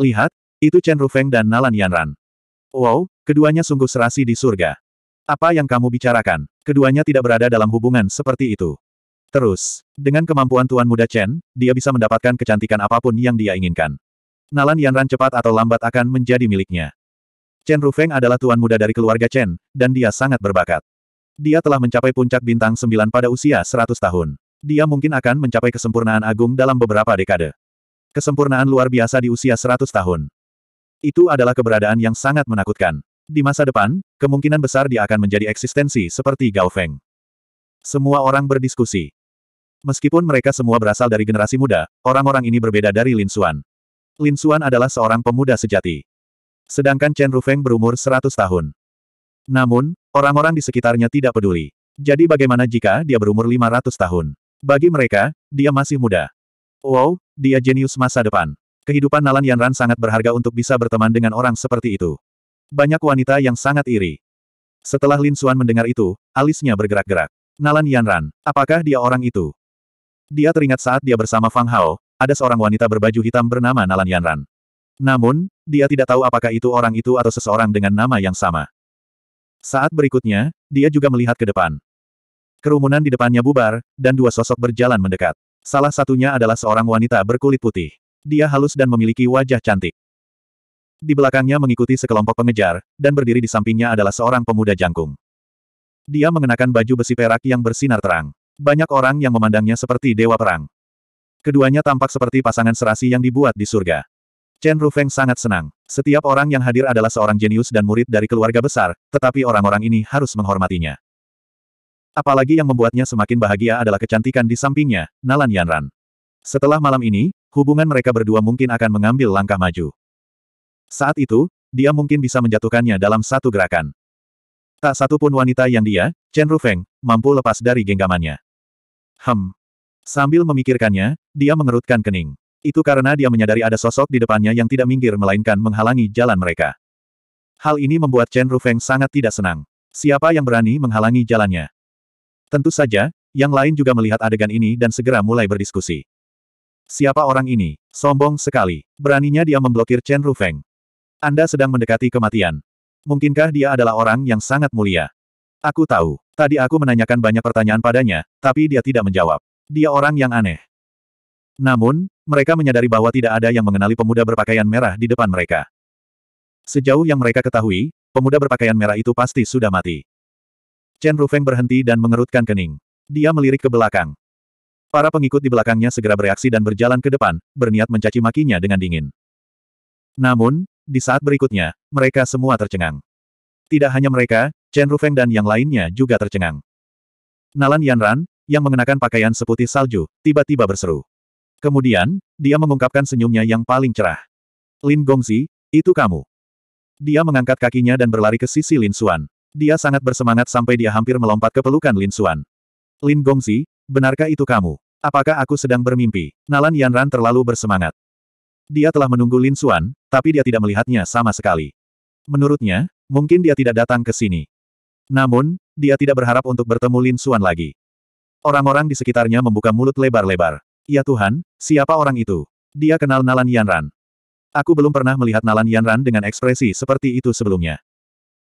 Lihat, itu Chen Rufeng dan Nalan Yanran. Wow, keduanya sungguh serasi di surga. Apa yang kamu bicarakan? Keduanya tidak berada dalam hubungan seperti itu. Terus, dengan kemampuan Tuan Muda Chen, dia bisa mendapatkan kecantikan apapun yang dia inginkan. Nalan Yanran cepat atau lambat akan menjadi miliknya. Chen Rufeng adalah Tuan Muda dari keluarga Chen, dan dia sangat berbakat. Dia telah mencapai puncak bintang sembilan pada usia 100 tahun. Dia mungkin akan mencapai kesempurnaan agung dalam beberapa dekade. Kesempurnaan luar biasa di usia 100 tahun. Itu adalah keberadaan yang sangat menakutkan. Di masa depan, kemungkinan besar dia akan menjadi eksistensi seperti Gao Feng. Semua orang berdiskusi. Meskipun mereka semua berasal dari generasi muda, orang-orang ini berbeda dari Lin Xuan. Lin Xuan adalah seorang pemuda sejati. Sedangkan Chen Rufeng berumur 100 tahun. Namun, orang-orang di sekitarnya tidak peduli. Jadi bagaimana jika dia berumur 500 tahun? Bagi mereka, dia masih muda. Wow, dia jenius masa depan. Kehidupan Nalan Yanran sangat berharga untuk bisa berteman dengan orang seperti itu. Banyak wanita yang sangat iri. Setelah Lin Suan mendengar itu, alisnya bergerak-gerak. Nalan Yanran, apakah dia orang itu? Dia teringat saat dia bersama Fang Hao, ada seorang wanita berbaju hitam bernama Nalan Yanran. Namun, dia tidak tahu apakah itu orang itu atau seseorang dengan nama yang sama. Saat berikutnya, dia juga melihat ke depan. Kerumunan di depannya bubar, dan dua sosok berjalan mendekat. Salah satunya adalah seorang wanita berkulit putih. Dia halus dan memiliki wajah cantik. Di belakangnya mengikuti sekelompok pengejar, dan berdiri di sampingnya adalah seorang pemuda jangkung. Dia mengenakan baju besi perak yang bersinar terang. Banyak orang yang memandangnya seperti dewa perang. Keduanya tampak seperti pasangan serasi yang dibuat di surga. Chen Rufeng sangat senang. Setiap orang yang hadir adalah seorang jenius dan murid dari keluarga besar, tetapi orang-orang ini harus menghormatinya. Apalagi yang membuatnya semakin bahagia adalah kecantikan di sampingnya, Nalan Yanran. Setelah malam ini, hubungan mereka berdua mungkin akan mengambil langkah maju. Saat itu, dia mungkin bisa menjatuhkannya dalam satu gerakan. Tak satu pun wanita yang dia, Chen Rufeng, mampu lepas dari genggamannya. Hem. Sambil memikirkannya, dia mengerutkan kening. Itu karena dia menyadari ada sosok di depannya yang tidak minggir melainkan menghalangi jalan mereka. Hal ini membuat Chen Rufeng sangat tidak senang. Siapa yang berani menghalangi jalannya? Tentu saja, yang lain juga melihat adegan ini dan segera mulai berdiskusi. Siapa orang ini? Sombong sekali. Beraninya dia memblokir Chen Rufeng. Anda sedang mendekati kematian. Mungkinkah dia adalah orang yang sangat mulia? Aku tahu. Tadi aku menanyakan banyak pertanyaan padanya, tapi dia tidak menjawab. Dia orang yang aneh. Namun, mereka menyadari bahwa tidak ada yang mengenali pemuda berpakaian merah di depan mereka. Sejauh yang mereka ketahui, pemuda berpakaian merah itu pasti sudah mati. Chen Rufeng berhenti dan mengerutkan kening. Dia melirik ke belakang. Para pengikut di belakangnya segera bereaksi dan berjalan ke depan, berniat mencaci makinya dengan dingin. Namun, di saat berikutnya, mereka semua tercengang. Tidak hanya mereka, Chen Rufeng dan yang lainnya juga tercengang. Nalan Yanran, yang mengenakan pakaian seputih salju, tiba-tiba berseru. Kemudian, dia mengungkapkan senyumnya yang paling cerah. Lin Gongzi, itu kamu. Dia mengangkat kakinya dan berlari ke sisi Lin Xuan. Dia sangat bersemangat sampai dia hampir melompat ke pelukan Lin Xuan. Lin Gongzi, benarkah itu kamu? Apakah aku sedang bermimpi? Nalan Yanran terlalu bersemangat. Dia telah menunggu Lin Xuan, tapi dia tidak melihatnya sama sekali. Menurutnya, mungkin dia tidak datang ke sini. Namun, dia tidak berharap untuk bertemu Lin Xuan lagi. Orang-orang di sekitarnya membuka mulut lebar-lebar. Ya Tuhan, siapa orang itu? Dia kenal Nalan Yanran. Aku belum pernah melihat Nalan Yanran dengan ekspresi seperti itu sebelumnya.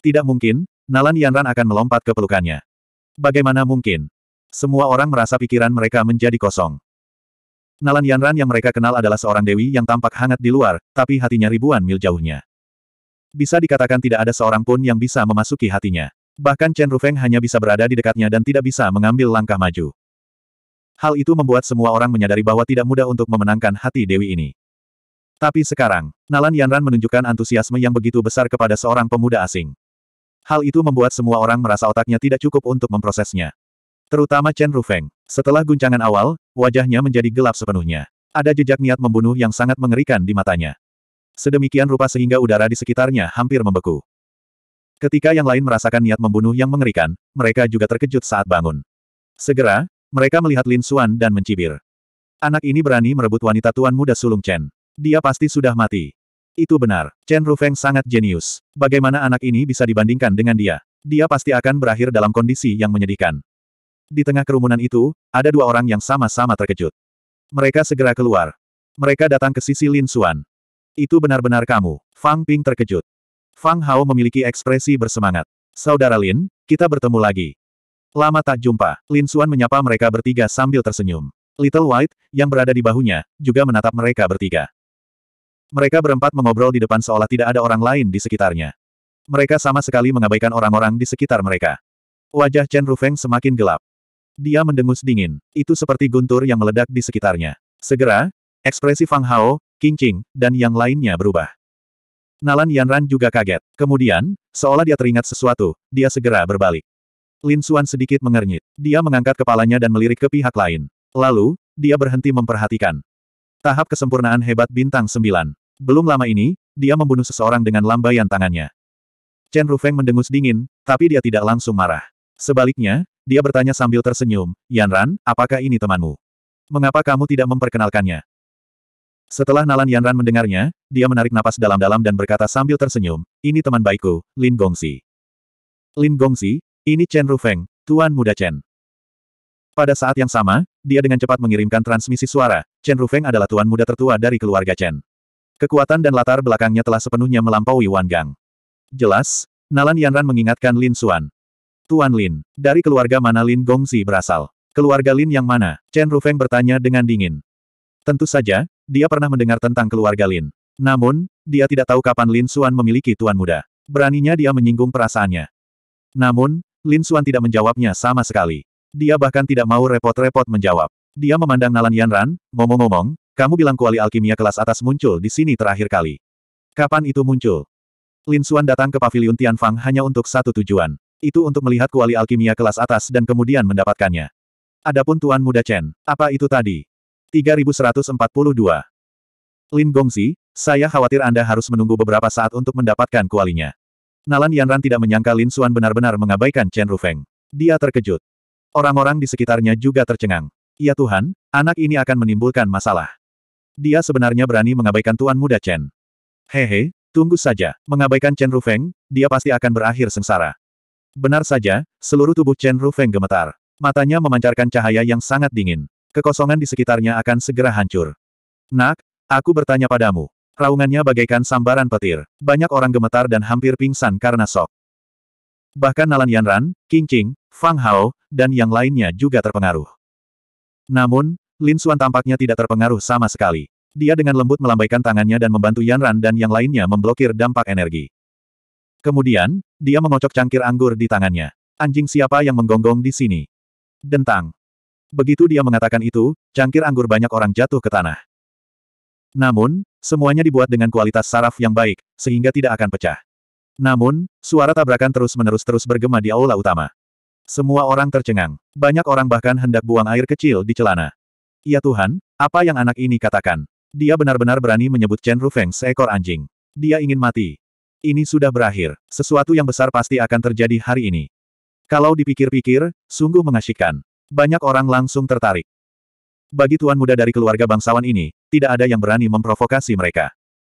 Tidak mungkin, Nalan Yanran akan melompat ke pelukannya. Bagaimana mungkin? Semua orang merasa pikiran mereka menjadi kosong. Nalan Yanran yang mereka kenal adalah seorang dewi yang tampak hangat di luar, tapi hatinya ribuan mil jauhnya. Bisa dikatakan tidak ada seorang pun yang bisa memasuki hatinya. Bahkan Chen Rufeng hanya bisa berada di dekatnya dan tidak bisa mengambil langkah maju. Hal itu membuat semua orang menyadari bahwa tidak mudah untuk memenangkan hati dewi ini. Tapi sekarang, Nalan Yanran menunjukkan antusiasme yang begitu besar kepada seorang pemuda asing. Hal itu membuat semua orang merasa otaknya tidak cukup untuk memprosesnya. Terutama Chen Rufeng. Setelah guncangan awal, wajahnya menjadi gelap sepenuhnya. Ada jejak niat membunuh yang sangat mengerikan di matanya. Sedemikian rupa sehingga udara di sekitarnya hampir membeku. Ketika yang lain merasakan niat membunuh yang mengerikan, mereka juga terkejut saat bangun. Segera, mereka melihat Lin Xuan dan mencibir. Anak ini berani merebut wanita tuan muda sulung Chen. Dia pasti sudah mati. Itu benar, Chen Rufeng sangat jenius. Bagaimana anak ini bisa dibandingkan dengan dia? Dia pasti akan berakhir dalam kondisi yang menyedihkan. Di tengah kerumunan itu, ada dua orang yang sama-sama terkejut. Mereka segera keluar. Mereka datang ke sisi Lin Xuan. Itu benar-benar kamu. Fang Ping terkejut. Fang Hao memiliki ekspresi bersemangat. Saudara Lin, kita bertemu lagi. Lama tak jumpa, Lin Xuan menyapa mereka bertiga sambil tersenyum. Little White, yang berada di bahunya, juga menatap mereka bertiga. Mereka berempat mengobrol di depan seolah tidak ada orang lain di sekitarnya. Mereka sama sekali mengabaikan orang-orang di sekitar mereka. Wajah Chen Rufeng semakin gelap. Dia mendengus dingin. Itu seperti guntur yang meledak di sekitarnya. Segera, ekspresi Fang Hao, King Qing, dan yang lainnya berubah. Nalan Yanran juga kaget. Kemudian, seolah dia teringat sesuatu, dia segera berbalik. Lin Xuan sedikit mengernyit. Dia mengangkat kepalanya dan melirik ke pihak lain. Lalu, dia berhenti memperhatikan. Tahap kesempurnaan hebat bintang sembilan. Belum lama ini, dia membunuh seseorang dengan lambaian tangannya. Chen Rufeng mendengus dingin, tapi dia tidak langsung marah. Sebaliknya, dia bertanya sambil tersenyum, Yan Ran, apakah ini temanmu? Mengapa kamu tidak memperkenalkannya? Setelah Nalan Yanran mendengarnya, dia menarik napas dalam-dalam dan berkata sambil tersenyum, ini teman baikku, Lin Gongsi. Lin Gongsi, ini Chen Rufeng, Tuan Muda Chen. Pada saat yang sama, dia dengan cepat mengirimkan transmisi suara, Chen Rufeng adalah tuan muda tertua dari keluarga Chen. Kekuatan dan latar belakangnya telah sepenuhnya melampaui Wan Gang. Jelas, Nalan Yanran mengingatkan Lin Xuan. Tuan Lin, dari keluarga mana Lin Gongzi berasal? Keluarga Lin yang mana? Chen Rufeng bertanya dengan dingin. Tentu saja, dia pernah mendengar tentang keluarga Lin. Namun, dia tidak tahu kapan Lin Xuan memiliki tuan muda. Beraninya dia menyinggung perasaannya. Namun, Lin Xuan tidak menjawabnya sama sekali. Dia bahkan tidak mau repot-repot menjawab. Dia memandang Nalan Yanran, ngomong-ngomong, kamu bilang kuali alkimia kelas atas muncul di sini terakhir kali. Kapan itu muncul? Lin Xuan datang ke pavilion Tianfang hanya untuk satu tujuan. Itu untuk melihat kuali alkimia kelas atas dan kemudian mendapatkannya. Adapun Tuan Muda Chen, apa itu tadi? 3142. Lin Gongzi, saya khawatir Anda harus menunggu beberapa saat untuk mendapatkan kualinya. Nalan Yanran tidak menyangka Lin Xuan benar-benar mengabaikan Chen Rufeng. Dia terkejut. Orang-orang di sekitarnya juga tercengang. Ya Tuhan, anak ini akan menimbulkan masalah. Dia sebenarnya berani mengabaikan tuan muda Chen. Hehe, tunggu saja. Mengabaikan Chen Rufeng, dia pasti akan berakhir sengsara. Benar saja, seluruh tubuh Chen Rufeng gemetar. Matanya memancarkan cahaya yang sangat dingin. Kekosongan di sekitarnya akan segera hancur. Nak, aku bertanya padamu. Raungannya bagaikan sambaran petir. Banyak orang gemetar dan hampir pingsan karena sok. Bahkan Nalan Yanran, King Qing, Fang Hao, dan yang lainnya juga terpengaruh. Namun, Lin Suan tampaknya tidak terpengaruh sama sekali. Dia dengan lembut melambaikan tangannya dan membantu Yan Ran dan yang lainnya memblokir dampak energi. Kemudian, dia mengocok cangkir anggur di tangannya. Anjing siapa yang menggonggong di sini? Dentang. Begitu dia mengatakan itu, cangkir anggur banyak orang jatuh ke tanah. Namun, semuanya dibuat dengan kualitas saraf yang baik, sehingga tidak akan pecah. Namun, suara tabrakan terus-menerus terus bergema di aula utama. Semua orang tercengang. Banyak orang bahkan hendak buang air kecil di celana. Ya Tuhan, apa yang anak ini katakan? Dia benar-benar berani menyebut Chen Rufeng seekor anjing. Dia ingin mati. Ini sudah berakhir. Sesuatu yang besar pasti akan terjadi hari ini. Kalau dipikir-pikir, sungguh mengasyikkan. Banyak orang langsung tertarik. Bagi tuan muda dari keluarga bangsawan ini, tidak ada yang berani memprovokasi mereka.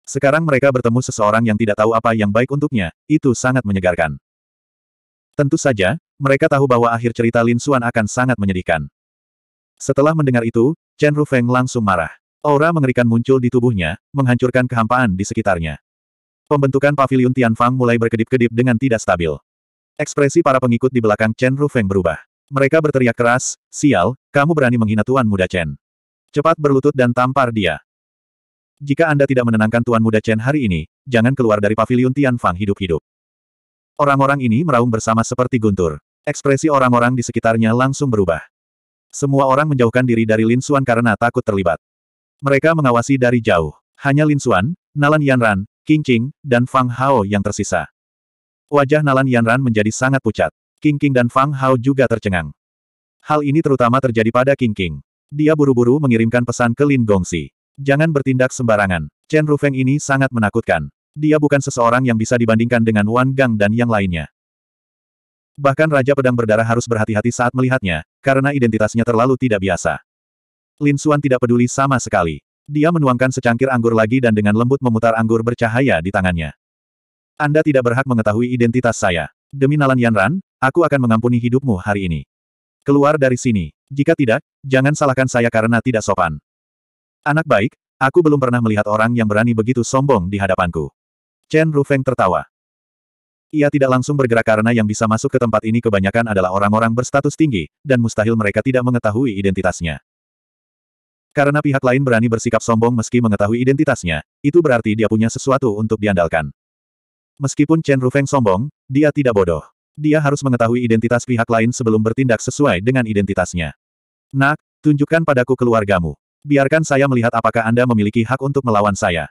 Sekarang mereka bertemu seseorang yang tidak tahu apa yang baik untuknya, itu sangat menyegarkan. Tentu saja, mereka tahu bahwa akhir cerita Lin Xuan akan sangat menyedihkan. Setelah mendengar itu, Chen Rufeng langsung marah. Aura mengerikan muncul di tubuhnya, menghancurkan kehampaan di sekitarnya. Pembentukan pavilion Tianfang mulai berkedip-kedip dengan tidak stabil. Ekspresi para pengikut di belakang Chen Rufeng berubah. Mereka berteriak keras, sial, kamu berani menghina Tuan Muda Chen. Cepat berlutut dan tampar dia. Jika Anda tidak menenangkan Tuan Muda Chen hari ini, jangan keluar dari pavilion Tianfang hidup-hidup. Orang-orang ini meraung bersama seperti guntur. Ekspresi orang-orang di sekitarnya langsung berubah. Semua orang menjauhkan diri dari Lin Xuan karena takut terlibat. Mereka mengawasi dari jauh. Hanya Lin Xuan, Nalan Yanran, King Qing, dan Fang Hao yang tersisa. Wajah Nalan Yanran menjadi sangat pucat. King Qing dan Fang Hao juga tercengang. Hal ini terutama terjadi pada King Qing. Dia buru-buru mengirimkan pesan ke Lin Gongxi. Jangan bertindak sembarangan. Chen Rufeng ini sangat menakutkan. Dia bukan seseorang yang bisa dibandingkan dengan Wan Gang dan yang lainnya. Bahkan Raja Pedang Berdarah harus berhati-hati saat melihatnya, karena identitasnya terlalu tidak biasa. Lin Xuan tidak peduli sama sekali. Dia menuangkan secangkir anggur lagi dan dengan lembut memutar anggur bercahaya di tangannya. Anda tidak berhak mengetahui identitas saya. Demi Nalan Yanran, aku akan mengampuni hidupmu hari ini. Keluar dari sini. Jika tidak, jangan salahkan saya karena tidak sopan. Anak baik, aku belum pernah melihat orang yang berani begitu sombong di hadapanku. Chen Rufeng tertawa. Ia tidak langsung bergerak karena yang bisa masuk ke tempat ini kebanyakan adalah orang-orang berstatus tinggi, dan mustahil mereka tidak mengetahui identitasnya. Karena pihak lain berani bersikap sombong meski mengetahui identitasnya, itu berarti dia punya sesuatu untuk diandalkan. Meskipun Chen Rufeng sombong, dia tidak bodoh. Dia harus mengetahui identitas pihak lain sebelum bertindak sesuai dengan identitasnya. Nak, tunjukkan padaku keluargamu. Biarkan saya melihat apakah Anda memiliki hak untuk melawan saya.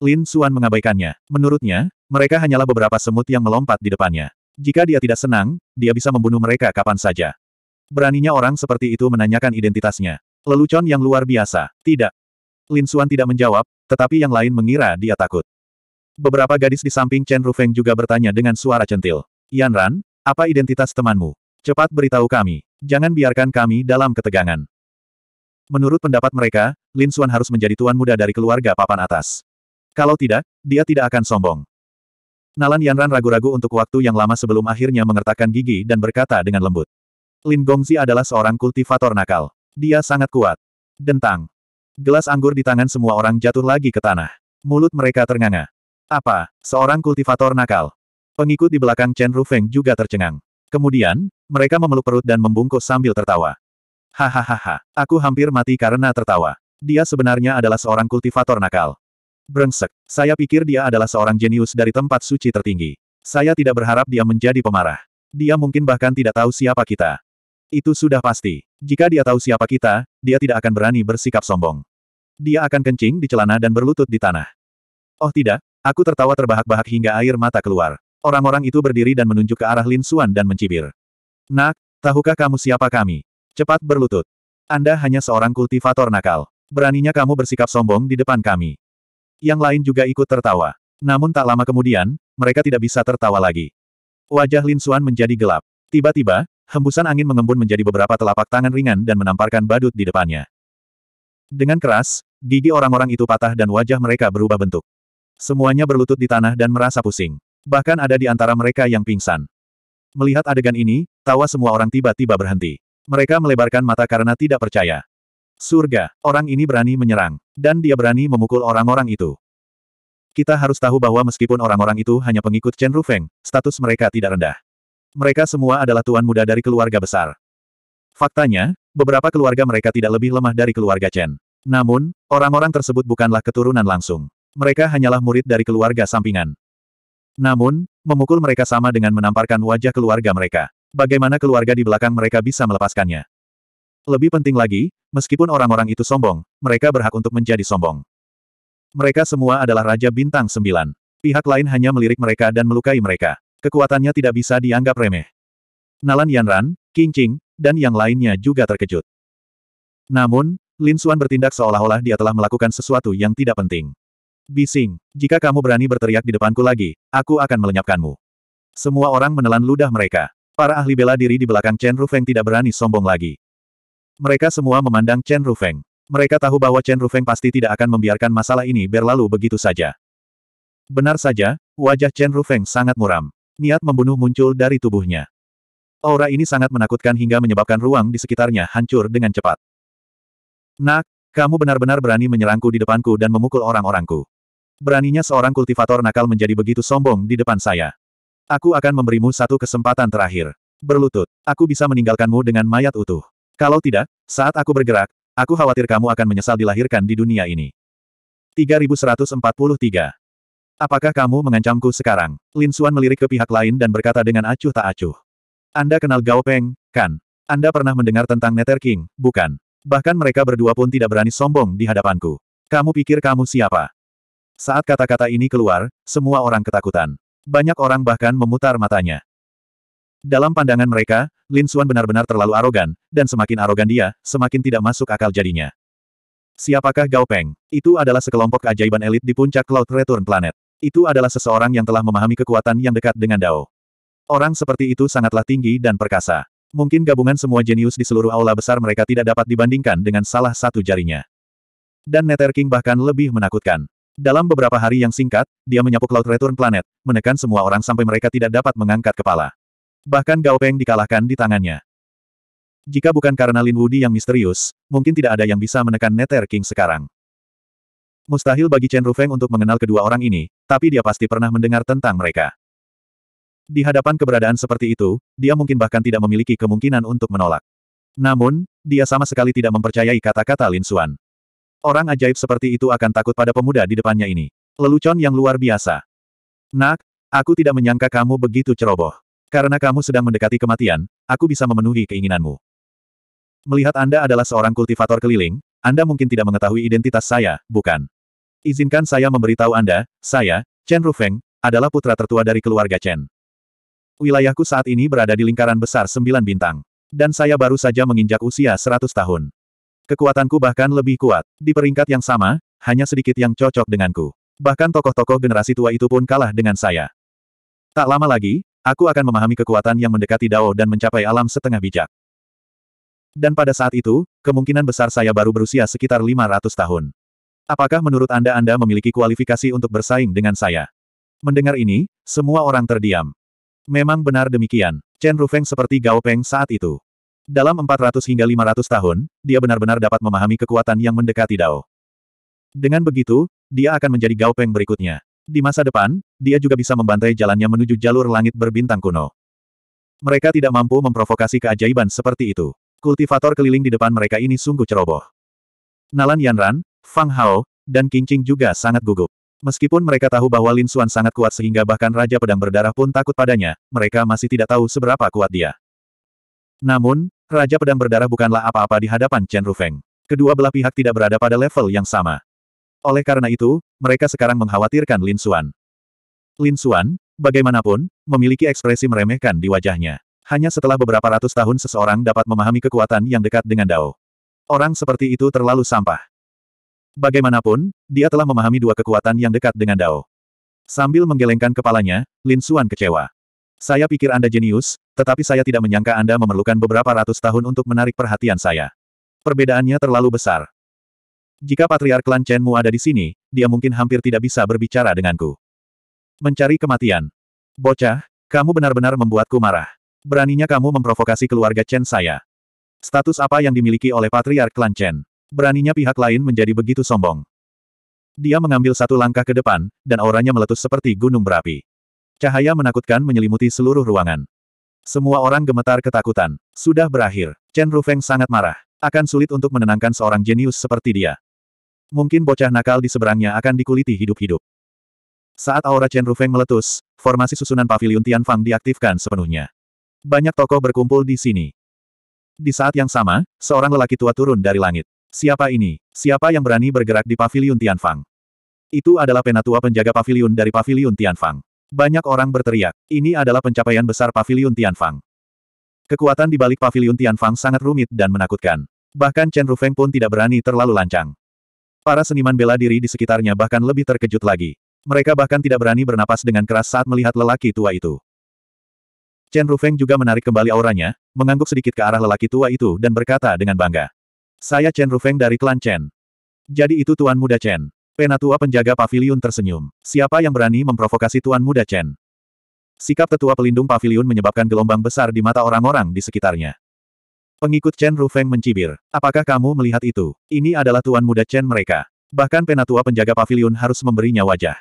Lin Suan mengabaikannya. Menurutnya, mereka hanyalah beberapa semut yang melompat di depannya. Jika dia tidak senang, dia bisa membunuh mereka kapan saja. Beraninya orang seperti itu menanyakan identitasnya. Lelucon yang luar biasa. Tidak. Lin Suan tidak menjawab, tetapi yang lain mengira dia takut. Beberapa gadis di samping Chen Rufeng juga bertanya dengan suara centil. Yan Ran, apa identitas temanmu? Cepat beritahu kami. Jangan biarkan kami dalam ketegangan. Menurut pendapat mereka, Lin Suan harus menjadi tuan muda dari keluarga papan atas. Kalau tidak, dia tidak akan sombong. Nalan Yanran ragu-ragu untuk waktu yang lama sebelum akhirnya mengertakkan gigi dan berkata dengan lembut. Lin Gongzi adalah seorang kultivator nakal. Dia sangat kuat. Dentang. Gelas anggur di tangan semua orang jatuh lagi ke tanah. Mulut mereka ternganga. Apa, seorang kultivator nakal? Pengikut di belakang Chen Rufeng juga tercengang. Kemudian, mereka memeluk perut dan membungkus sambil tertawa. Hahaha, aku hampir mati karena tertawa. Dia sebenarnya adalah seorang kultivator nakal. Brengsek. Saya pikir dia adalah seorang jenius dari tempat suci tertinggi. Saya tidak berharap dia menjadi pemarah. Dia mungkin bahkan tidak tahu siapa kita. Itu sudah pasti. Jika dia tahu siapa kita, dia tidak akan berani bersikap sombong. Dia akan kencing di celana dan berlutut di tanah. Oh tidak, aku tertawa terbahak-bahak hingga air mata keluar. Orang-orang itu berdiri dan menunjuk ke arah Lin Xuan dan mencibir. Nak, tahukah kamu siapa kami? Cepat berlutut. Anda hanya seorang kultivator nakal. Beraninya kamu bersikap sombong di depan kami. Yang lain juga ikut tertawa. Namun tak lama kemudian, mereka tidak bisa tertawa lagi. Wajah Lin Xuan menjadi gelap. Tiba-tiba, hembusan angin mengembun menjadi beberapa telapak tangan ringan dan menamparkan badut di depannya. Dengan keras, gigi orang-orang itu patah dan wajah mereka berubah bentuk. Semuanya berlutut di tanah dan merasa pusing. Bahkan ada di antara mereka yang pingsan. Melihat adegan ini, tawa semua orang tiba-tiba berhenti. Mereka melebarkan mata karena tidak percaya. Surga, orang ini berani menyerang. Dan dia berani memukul orang-orang itu. Kita harus tahu bahwa meskipun orang-orang itu hanya pengikut Chen Rufeng, status mereka tidak rendah. Mereka semua adalah tuan muda dari keluarga besar. Faktanya, beberapa keluarga mereka tidak lebih lemah dari keluarga Chen. Namun, orang-orang tersebut bukanlah keturunan langsung. Mereka hanyalah murid dari keluarga sampingan. Namun, memukul mereka sama dengan menamparkan wajah keluarga mereka. Bagaimana keluarga di belakang mereka bisa melepaskannya? Lebih penting lagi, meskipun orang-orang itu sombong, mereka berhak untuk menjadi sombong. Mereka semua adalah Raja Bintang Sembilan. Pihak lain hanya melirik mereka dan melukai mereka. Kekuatannya tidak bisa dianggap remeh. Nalan Yanran, King dan yang lainnya juga terkejut. Namun, Lin Suan bertindak seolah-olah dia telah melakukan sesuatu yang tidak penting. Bising, jika kamu berani berteriak di depanku lagi, aku akan melenyapkanmu. Semua orang menelan ludah mereka. Para ahli bela diri di belakang Chen Rufeng tidak berani sombong lagi. Mereka semua memandang Chen Rufeng. Mereka tahu bahwa Chen Rufeng pasti tidak akan membiarkan masalah ini berlalu begitu saja. Benar saja, wajah Chen Rufeng sangat muram. Niat membunuh muncul dari tubuhnya. Aura ini sangat menakutkan hingga menyebabkan ruang di sekitarnya hancur dengan cepat. Nak, kamu benar-benar berani menyerangku di depanku dan memukul orang-orangku. Beraninya seorang kultivator nakal menjadi begitu sombong di depan saya. Aku akan memberimu satu kesempatan terakhir. Berlutut, aku bisa meninggalkanmu dengan mayat utuh. Kalau tidak, saat aku bergerak, aku khawatir kamu akan menyesal dilahirkan di dunia ini. 3143. Apakah kamu mengancamku sekarang? Lin Xuan melirik ke pihak lain dan berkata dengan acuh tak acuh. Anda kenal Gao Peng, kan? Anda pernah mendengar tentang Nether King, bukan? Bahkan mereka berdua pun tidak berani sombong di hadapanku. Kamu pikir kamu siapa? Saat kata-kata ini keluar, semua orang ketakutan. Banyak orang bahkan memutar matanya. Dalam pandangan mereka, Lin Xuan benar-benar terlalu arogan, dan semakin arogan dia, semakin tidak masuk akal jadinya. Siapakah Gao Peng? Itu adalah sekelompok keajaiban elit di puncak Cloud Return Planet. Itu adalah seseorang yang telah memahami kekuatan yang dekat dengan Dao. Orang seperti itu sangatlah tinggi dan perkasa. Mungkin gabungan semua jenius di seluruh aula besar mereka tidak dapat dibandingkan dengan salah satu jarinya. Dan Nether King bahkan lebih menakutkan. Dalam beberapa hari yang singkat, dia menyapu Cloud Return Planet, menekan semua orang sampai mereka tidak dapat mengangkat kepala. Bahkan Gao Peng dikalahkan di tangannya. Jika bukan karena Lin Wudi yang misterius, mungkin tidak ada yang bisa menekan Nether King sekarang. Mustahil bagi Chen Rufeng untuk mengenal kedua orang ini, tapi dia pasti pernah mendengar tentang mereka. Di hadapan keberadaan seperti itu, dia mungkin bahkan tidak memiliki kemungkinan untuk menolak. Namun, dia sama sekali tidak mempercayai kata-kata Lin Xuan. Orang ajaib seperti itu akan takut pada pemuda di depannya ini. Lelucon yang luar biasa. Nak, aku tidak menyangka kamu begitu ceroboh. Karena kamu sedang mendekati kematian, aku bisa memenuhi keinginanmu. Melihat Anda adalah seorang kultivator keliling, Anda mungkin tidak mengetahui identitas saya, bukan? Izinkan saya memberitahu Anda, saya, Chen Rufeng, adalah putra tertua dari keluarga Chen. Wilayahku saat ini berada di lingkaran besar sembilan bintang. Dan saya baru saja menginjak usia seratus tahun. Kekuatanku bahkan lebih kuat. Di peringkat yang sama, hanya sedikit yang cocok denganku. Bahkan tokoh-tokoh generasi tua itu pun kalah dengan saya. Tak lama lagi, Aku akan memahami kekuatan yang mendekati Dao dan mencapai alam setengah bijak. Dan pada saat itu, kemungkinan besar saya baru berusia sekitar 500 tahun. Apakah menurut Anda Anda memiliki kualifikasi untuk bersaing dengan saya? Mendengar ini, semua orang terdiam. Memang benar demikian. Chen Rufeng seperti Gao Peng saat itu. Dalam 400 hingga 500 tahun, dia benar-benar dapat memahami kekuatan yang mendekati Dao. Dengan begitu, dia akan menjadi Gao Peng berikutnya. Di masa depan, dia juga bisa membantai jalannya menuju jalur langit berbintang kuno. Mereka tidak mampu memprovokasi keajaiban seperti itu. Kultivator keliling di depan mereka ini sungguh ceroboh. Nalan Yanran, Fang Hao, dan Qingqing juga sangat gugup. Meskipun mereka tahu bahwa Lin Xuan sangat kuat sehingga bahkan Raja Pedang Berdarah pun takut padanya, mereka masih tidak tahu seberapa kuat dia. Namun, Raja Pedang Berdarah bukanlah apa-apa di hadapan Chen Rufeng. Kedua belah pihak tidak berada pada level yang sama. Oleh karena itu, mereka sekarang mengkhawatirkan Lin Xuan. Lin Xuan, bagaimanapun, memiliki ekspresi meremehkan di wajahnya. Hanya setelah beberapa ratus tahun seseorang dapat memahami kekuatan yang dekat dengan Dao. Orang seperti itu terlalu sampah. Bagaimanapun, dia telah memahami dua kekuatan yang dekat dengan Dao. Sambil menggelengkan kepalanya, Lin Xuan kecewa. Saya pikir Anda jenius, tetapi saya tidak menyangka Anda memerlukan beberapa ratus tahun untuk menarik perhatian saya. Perbedaannya terlalu besar. Jika Patriark Klan Chen ada di sini, dia mungkin hampir tidak bisa berbicara denganku. Mencari kematian. Bocah, kamu benar-benar membuatku marah. Beraninya kamu memprovokasi keluarga Chen saya. Status apa yang dimiliki oleh Patriark Klan Chen? Beraninya pihak lain menjadi begitu sombong. Dia mengambil satu langkah ke depan, dan auranya meletus seperti gunung berapi. Cahaya menakutkan menyelimuti seluruh ruangan. Semua orang gemetar ketakutan. Sudah berakhir. Chen Rufeng sangat marah. Akan sulit untuk menenangkan seorang jenius seperti dia. Mungkin bocah nakal di seberangnya akan dikuliti hidup-hidup. Saat aura Chen Rufeng meletus, formasi susunan pavilion Tianfang diaktifkan sepenuhnya. Banyak tokoh berkumpul di sini. Di saat yang sama, seorang lelaki tua turun dari langit. Siapa ini? Siapa yang berani bergerak di pavilion Tianfang? Itu adalah penatua penjaga pavilion dari pavilion Tianfang. Banyak orang berteriak, ini adalah pencapaian besar Paviliun Tianfang. Kekuatan di balik Paviliun Tianfang sangat rumit dan menakutkan. Bahkan Chen Rufeng pun tidak berani terlalu lancang. Para seniman bela diri di sekitarnya bahkan lebih terkejut lagi. Mereka bahkan tidak berani bernapas dengan keras saat melihat lelaki tua itu. Chen Rufeng juga menarik kembali auranya, mengangguk sedikit ke arah lelaki tua itu dan berkata dengan bangga. Saya Chen Rufeng dari klan Chen. Jadi itu Tuan Muda Chen. Penatua penjaga pavilion tersenyum. Siapa yang berani memprovokasi Tuan Muda Chen? Sikap tetua pelindung pavilion menyebabkan gelombang besar di mata orang-orang di sekitarnya. Pengikut Chen Rufeng mencibir. Apakah kamu melihat itu? Ini adalah tuan muda Chen mereka. Bahkan penatua penjaga pavilion harus memberinya wajah.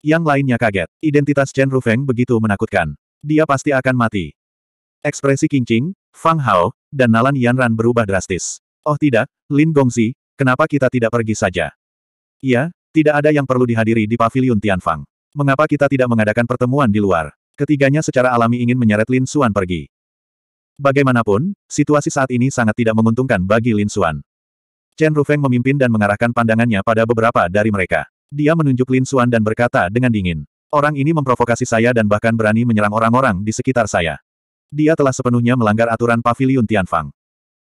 Yang lainnya kaget. Identitas Chen Rufeng begitu menakutkan. Dia pasti akan mati. Ekspresi kincing, Fang Hao, dan Nalan Yanran berubah drastis. Oh tidak, Lin Gongzi, kenapa kita tidak pergi saja? Iya, tidak ada yang perlu dihadiri di pavilion Tianfang. Mengapa kita tidak mengadakan pertemuan di luar? Ketiganya secara alami ingin menyeret Lin Xuan pergi. Bagaimanapun, situasi saat ini sangat tidak menguntungkan bagi Lin Xuan. Chen Rufeng memimpin dan mengarahkan pandangannya pada beberapa dari mereka. Dia menunjuk Lin Xuan dan berkata dengan dingin. Orang ini memprovokasi saya dan bahkan berani menyerang orang-orang di sekitar saya. Dia telah sepenuhnya melanggar aturan Paviliun Tianfang.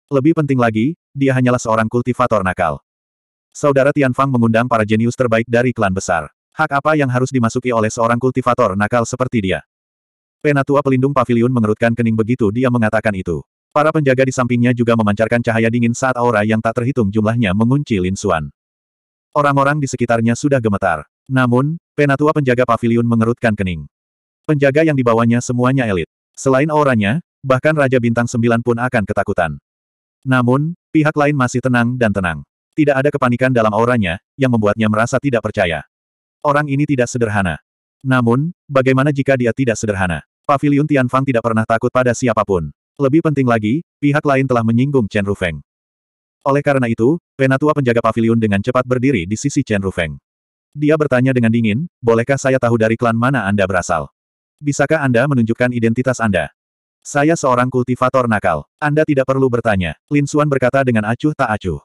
Lebih penting lagi, dia hanyalah seorang kultivator nakal. Saudara Tianfang mengundang para jenius terbaik dari klan besar. Hak apa yang harus dimasuki oleh seorang kultivator nakal seperti dia? Penatua pelindung pavilion mengerutkan kening begitu dia mengatakan itu. Para penjaga di sampingnya juga memancarkan cahaya dingin saat aura yang tak terhitung jumlahnya mengunci Lin Xuan. Orang-orang di sekitarnya sudah gemetar. Namun, penatua penjaga pavilion mengerutkan kening. Penjaga yang dibawanya semuanya elit. Selain auranya, bahkan Raja Bintang Sembilan pun akan ketakutan. Namun, pihak lain masih tenang dan tenang. Tidak ada kepanikan dalam auranya, yang membuatnya merasa tidak percaya. Orang ini tidak sederhana. Namun, bagaimana jika dia tidak sederhana? Paviliun Tianfang tidak pernah takut pada siapapun. Lebih penting lagi, pihak lain telah menyinggung Chen Rufeng. Oleh karena itu, penatua penjaga paviliun dengan cepat berdiri di sisi Chen Rufeng. Dia bertanya dengan dingin, bolehkah saya tahu dari klan mana Anda berasal? Bisakah Anda menunjukkan identitas Anda? Saya seorang kultivator nakal. Anda tidak perlu bertanya. Lin Xuan berkata dengan acuh tak acuh.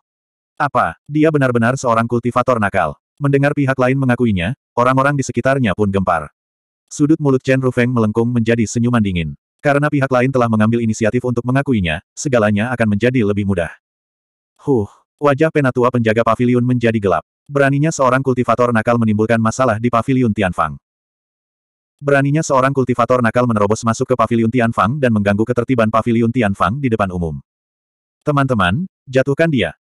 Apa, dia benar-benar seorang kultivator nakal? Mendengar pihak lain mengakuinya, orang-orang di sekitarnya pun gempar. Sudut mulut Chen Rufeng melengkung menjadi senyuman dingin. Karena pihak lain telah mengambil inisiatif untuk mengakuinya, segalanya akan menjadi lebih mudah. Huh, wajah penatua penjaga pavilion menjadi gelap. Beraninya seorang kultivator nakal menimbulkan masalah di pavilion Tianfang. Beraninya seorang kultivator nakal menerobos masuk ke pavilion Tianfang dan mengganggu ketertiban pavilion Tianfang di depan umum. Teman-teman, jatuhkan dia.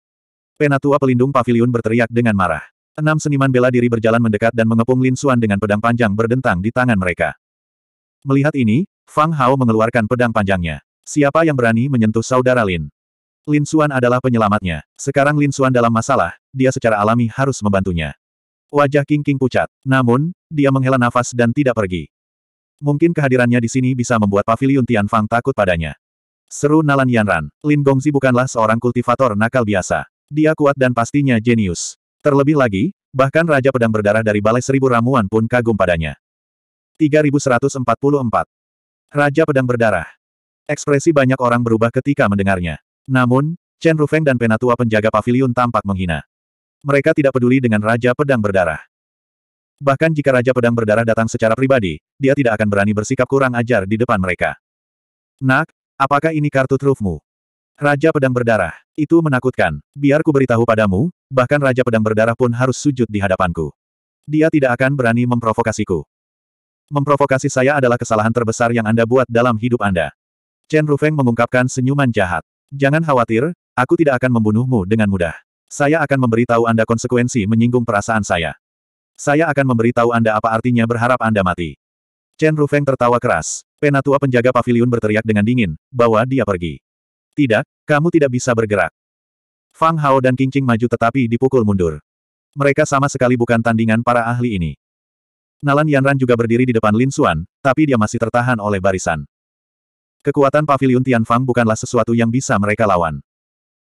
Penatua pelindung pavilion berteriak dengan marah. Enam seniman bela diri berjalan mendekat dan mengepung Lin Xuan dengan pedang panjang berdentang di tangan mereka. Melihat ini, Fang Hao mengeluarkan pedang panjangnya. Siapa yang berani menyentuh saudara Lin? Lin Xuan adalah penyelamatnya. Sekarang Lin Xuan dalam masalah, dia secara alami harus membantunya. Wajah King King pucat. Namun, dia menghela nafas dan tidak pergi. Mungkin kehadirannya di sini bisa membuat pavilion Tian Fang takut padanya. Seru Nalan Yanran, Lin Gongzi bukanlah seorang kultivator nakal biasa. Dia kuat dan pastinya jenius. Terlebih lagi, bahkan Raja Pedang Berdarah dari Balai Seribu Ramuan pun kagum padanya. 3144. Raja Pedang Berdarah. Ekspresi banyak orang berubah ketika mendengarnya. Namun, Chen Rufeng dan penatua penjaga pavilion tampak menghina. Mereka tidak peduli dengan Raja Pedang Berdarah. Bahkan jika Raja Pedang Berdarah datang secara pribadi, dia tidak akan berani bersikap kurang ajar di depan mereka. Nak, apakah ini kartu trufmu? Raja Pedang Berdarah. Itu menakutkan. Biar ku beritahu padamu, bahkan Raja Pedang Berdarah pun harus sujud di hadapanku. Dia tidak akan berani memprovokasiku. Memprovokasi saya adalah kesalahan terbesar yang Anda buat dalam hidup Anda. Chen Rufeng mengungkapkan senyuman jahat. Jangan khawatir, aku tidak akan membunuhmu dengan mudah. Saya akan memberitahu Anda konsekuensi menyinggung perasaan saya. Saya akan memberitahu Anda apa artinya berharap Anda mati. Chen Rufeng tertawa keras. Penatua penjaga pavilion berteriak dengan dingin, bahwa dia pergi. Tidak, kamu tidak bisa bergerak. Fang Hao dan Qingqing maju tetapi dipukul mundur. Mereka sama sekali bukan tandingan para ahli ini. Nalan Yanran juga berdiri di depan Lin Xuan, tapi dia masih tertahan oleh barisan. Kekuatan pavilion Fang bukanlah sesuatu yang bisa mereka lawan.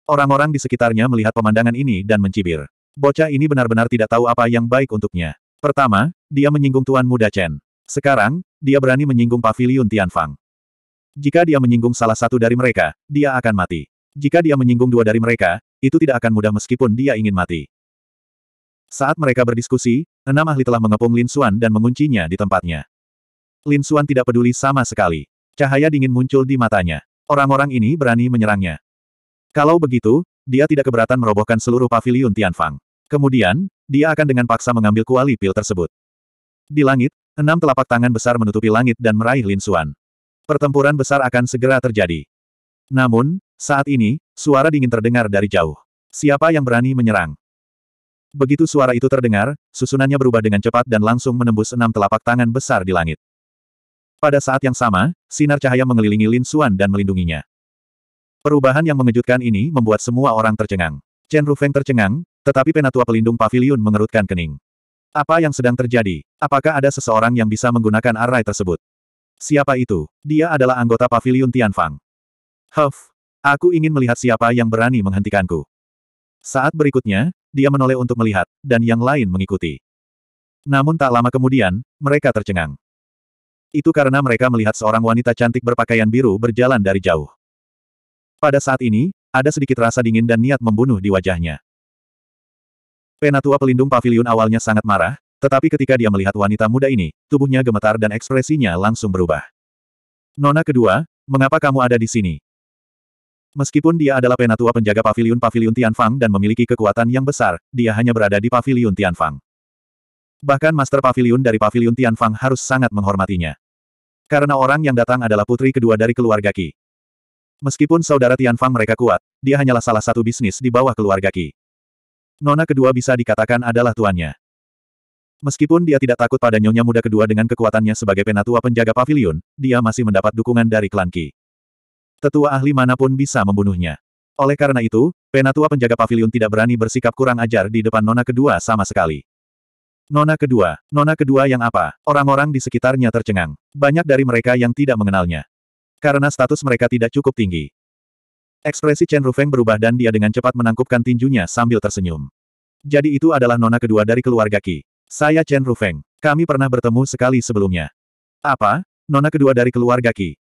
Orang-orang di sekitarnya melihat pemandangan ini dan mencibir. Bocah ini benar-benar tidak tahu apa yang baik untuknya. Pertama, dia menyinggung Tuan Muda Chen. Sekarang, dia berani menyinggung pavilion Fang. Jika dia menyinggung salah satu dari mereka, dia akan mati. Jika dia menyinggung dua dari mereka, itu tidak akan mudah meskipun dia ingin mati. Saat mereka berdiskusi, enam ahli telah mengepung Lin Xuan dan menguncinya di tempatnya. Lin Xuan tidak peduli sama sekali. Cahaya dingin muncul di matanya. Orang-orang ini berani menyerangnya. Kalau begitu, dia tidak keberatan merobohkan seluruh paviliun Tianfang. Kemudian, dia akan dengan paksa mengambil kuali pil tersebut. Di langit, enam telapak tangan besar menutupi langit dan meraih Lin Xuan. Pertempuran besar akan segera terjadi. Namun, saat ini, suara dingin terdengar dari jauh. Siapa yang berani menyerang? Begitu suara itu terdengar, susunannya berubah dengan cepat dan langsung menembus enam telapak tangan besar di langit. Pada saat yang sama, sinar cahaya mengelilingi Lin Xuan dan melindunginya. Perubahan yang mengejutkan ini membuat semua orang tercengang. Chen Rufeng tercengang, tetapi penatua pelindung pavilion mengerutkan kening. Apa yang sedang terjadi? Apakah ada seseorang yang bisa menggunakan arai tersebut? Siapa itu? Dia adalah anggota pavilion Tianfang. Huff, aku ingin melihat siapa yang berani menghentikanku. Saat berikutnya, dia menoleh untuk melihat, dan yang lain mengikuti. Namun tak lama kemudian, mereka tercengang. Itu karena mereka melihat seorang wanita cantik berpakaian biru berjalan dari jauh. Pada saat ini, ada sedikit rasa dingin dan niat membunuh di wajahnya. Penatua pelindung pavilion awalnya sangat marah, tetapi ketika dia melihat wanita muda ini, tubuhnya gemetar dan ekspresinya langsung berubah. Nona kedua, mengapa kamu ada di sini? Meskipun dia adalah penatua penjaga pavilion pavilion Tianfang dan memiliki kekuatan yang besar, dia hanya berada di pavilion Tianfang. Bahkan master pavilion dari pavilion Tianfang harus sangat menghormatinya. Karena orang yang datang adalah putri kedua dari keluarga Qi. Meskipun saudara Tianfang mereka kuat, dia hanyalah salah satu bisnis di bawah keluarga Qi. Nona kedua bisa dikatakan adalah tuannya. Meskipun dia tidak takut pada nyonya muda kedua dengan kekuatannya sebagai penatua penjaga pavilion, dia masih mendapat dukungan dari klan Ki. Tetua ahli manapun bisa membunuhnya. Oleh karena itu, penatua penjaga pavilion tidak berani bersikap kurang ajar di depan nona kedua sama sekali. Nona kedua, nona kedua yang apa? Orang-orang di sekitarnya tercengang. Banyak dari mereka yang tidak mengenalnya. Karena status mereka tidak cukup tinggi. Ekspresi Chen Rufeng berubah dan dia dengan cepat menangkupkan tinjunya sambil tersenyum. Jadi itu adalah nona kedua dari keluarga Ki. Saya Chen Rufeng. Kami pernah bertemu sekali sebelumnya. Apa? Nona kedua dari keluarga Ki.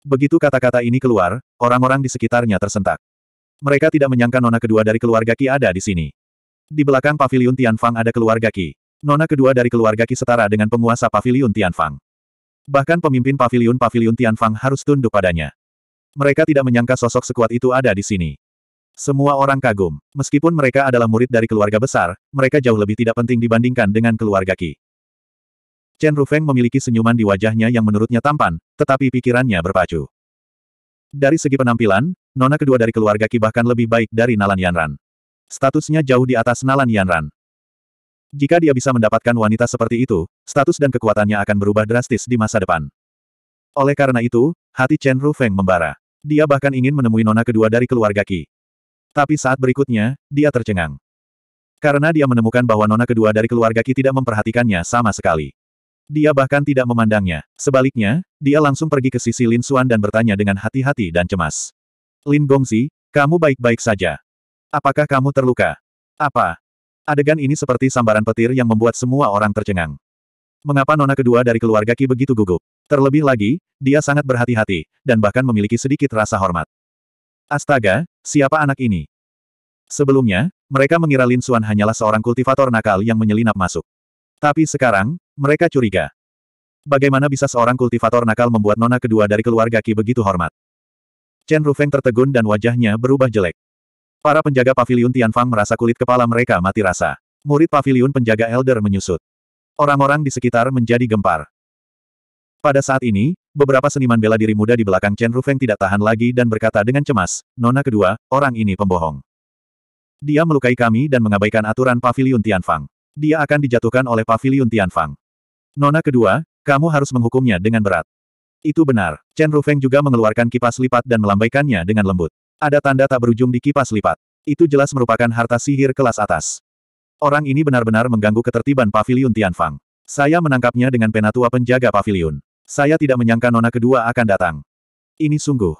Begitu kata-kata ini keluar, orang-orang di sekitarnya tersentak. Mereka tidak menyangka Nona kedua dari keluarga Ki ada di sini. Di belakang pavilion Tianfang ada keluarga Ki. Nona kedua dari keluarga Ki setara dengan penguasa pavilion Tianfang. Bahkan pemimpin pavilion-pavilion Tianfang harus tunduk padanya. Mereka tidak menyangka sosok sekuat itu ada di sini. Semua orang kagum. Meskipun mereka adalah murid dari keluarga besar, mereka jauh lebih tidak penting dibandingkan dengan keluarga Qi. Chen Rufeng memiliki senyuman di wajahnya yang menurutnya tampan, tetapi pikirannya berpacu. Dari segi penampilan, nona kedua dari keluarga Qi bahkan lebih baik dari Nalan Yanran. Statusnya jauh di atas Nalan Yanran. Jika dia bisa mendapatkan wanita seperti itu, status dan kekuatannya akan berubah drastis di masa depan. Oleh karena itu, hati Chen Rufeng membara. Dia bahkan ingin menemui nona kedua dari keluarga Qi. Tapi saat berikutnya, dia tercengang. Karena dia menemukan bahwa nona kedua dari keluarga Ki tidak memperhatikannya sama sekali. Dia bahkan tidak memandangnya. Sebaliknya, dia langsung pergi ke sisi Lin Suan dan bertanya dengan hati-hati dan cemas. Lin Gongzi, kamu baik-baik saja. Apakah kamu terluka? Apa? Adegan ini seperti sambaran petir yang membuat semua orang tercengang. Mengapa nona kedua dari keluarga Ki begitu gugup? Terlebih lagi, dia sangat berhati-hati, dan bahkan memiliki sedikit rasa hormat. Astaga, siapa anak ini? Sebelumnya, mereka mengira Lin Xuan hanyalah seorang kultivator nakal yang menyelinap masuk. Tapi sekarang, mereka curiga. Bagaimana bisa seorang kultivator nakal membuat nona kedua dari keluarga Ki begitu hormat? Chen Rufeng tertegun dan wajahnya berubah jelek. Para penjaga pavilion Tianfang merasa kulit kepala mereka mati rasa. Murid pavilion penjaga elder menyusut. Orang-orang di sekitar menjadi gempar. Pada saat ini, beberapa seniman bela diri muda di belakang Chen Rufeng tidak tahan lagi dan berkata dengan cemas, Nona kedua, orang ini pembohong. Dia melukai kami dan mengabaikan aturan Paviliun Tianfang. Dia akan dijatuhkan oleh Paviliun Tianfang. Nona kedua, kamu harus menghukumnya dengan berat. Itu benar. Chen Rufeng juga mengeluarkan kipas lipat dan melambaikannya dengan lembut. Ada tanda tak berujung di kipas lipat. Itu jelas merupakan harta sihir kelas atas. Orang ini benar-benar mengganggu ketertiban Paviliun Tianfang. Saya menangkapnya dengan penatua penjaga pavilion. Saya tidak menyangka nona kedua akan datang. Ini sungguh.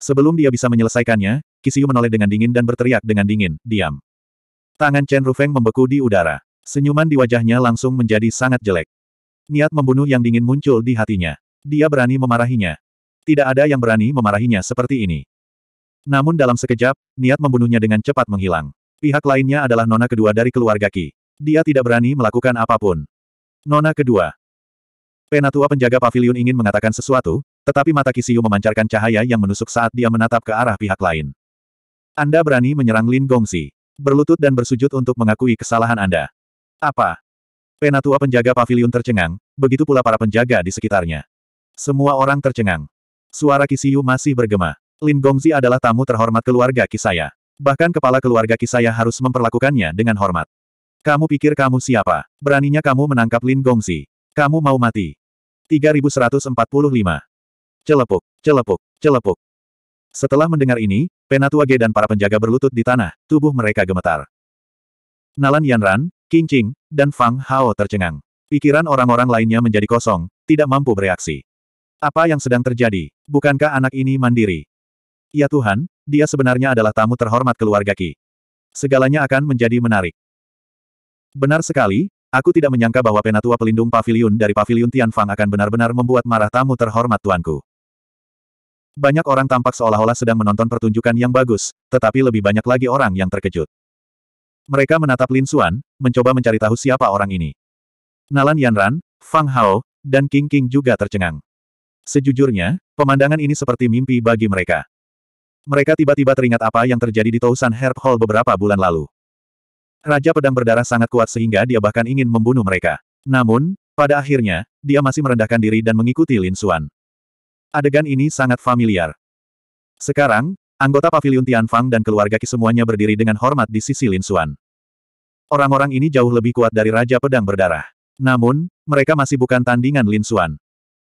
Sebelum dia bisa menyelesaikannya, Kisiu menoleh dengan dingin dan berteriak dengan dingin, diam. Tangan Chen Rufeng membeku di udara. Senyuman di wajahnya langsung menjadi sangat jelek. Niat membunuh yang dingin muncul di hatinya. Dia berani memarahinya. Tidak ada yang berani memarahinya seperti ini. Namun dalam sekejap, niat membunuhnya dengan cepat menghilang. Pihak lainnya adalah nona kedua dari keluarga Ki. Dia tidak berani melakukan apapun. Nona kedua, Penatua penjaga pavilion ingin mengatakan sesuatu, tetapi mata Kisiu memancarkan cahaya yang menusuk saat dia menatap ke arah pihak lain. Anda berani menyerang Lin Gongsi. Berlutut dan bersujud untuk mengakui kesalahan Anda. Apa? Penatua penjaga pavilion tercengang, begitu pula para penjaga di sekitarnya. Semua orang tercengang. Suara Kisiu masih bergema. Lin Gongzi adalah tamu terhormat keluarga Kisaya. Bahkan kepala keluarga Kisaya harus memperlakukannya dengan hormat. Kamu pikir kamu siapa? Beraninya kamu menangkap Lin Gongzi. Kamu mau mati. 3145. Celepuk, celepuk, celepuk. Setelah mendengar ini, Penatua G dan para penjaga berlutut di tanah, tubuh mereka gemetar. Nalan Yanran, King Qing, dan Fang Hao tercengang. Pikiran orang-orang lainnya menjadi kosong, tidak mampu bereaksi. Apa yang sedang terjadi? Bukankah anak ini mandiri? Ya Tuhan, dia sebenarnya adalah tamu terhormat keluarga Ki. Segalanya akan menjadi menarik. Benar sekali, Aku tidak menyangka bahwa penatua pelindung pavilion dari pavilion Tianfang akan benar-benar membuat marah tamu terhormat tuanku. Banyak orang tampak seolah-olah sedang menonton pertunjukan yang bagus, tetapi lebih banyak lagi orang yang terkejut. Mereka menatap Lin Xuan, mencoba mencari tahu siapa orang ini. Nalan Yanran, Fang Hao, dan King King juga tercengang. Sejujurnya, pemandangan ini seperti mimpi bagi mereka. Mereka tiba-tiba teringat apa yang terjadi di Tousan Herb Hall beberapa bulan lalu. Raja pedang berdarah sangat kuat sehingga dia bahkan ingin membunuh mereka. Namun, pada akhirnya, dia masih merendahkan diri dan mengikuti Lin Xuan. Adegan ini sangat familiar. Sekarang, anggota pavilion Tianfang dan keluarga Qi semuanya berdiri dengan hormat di sisi Lin Xuan. Orang-orang ini jauh lebih kuat dari Raja Pedang Berdarah. Namun, mereka masih bukan tandingan Lin Xuan.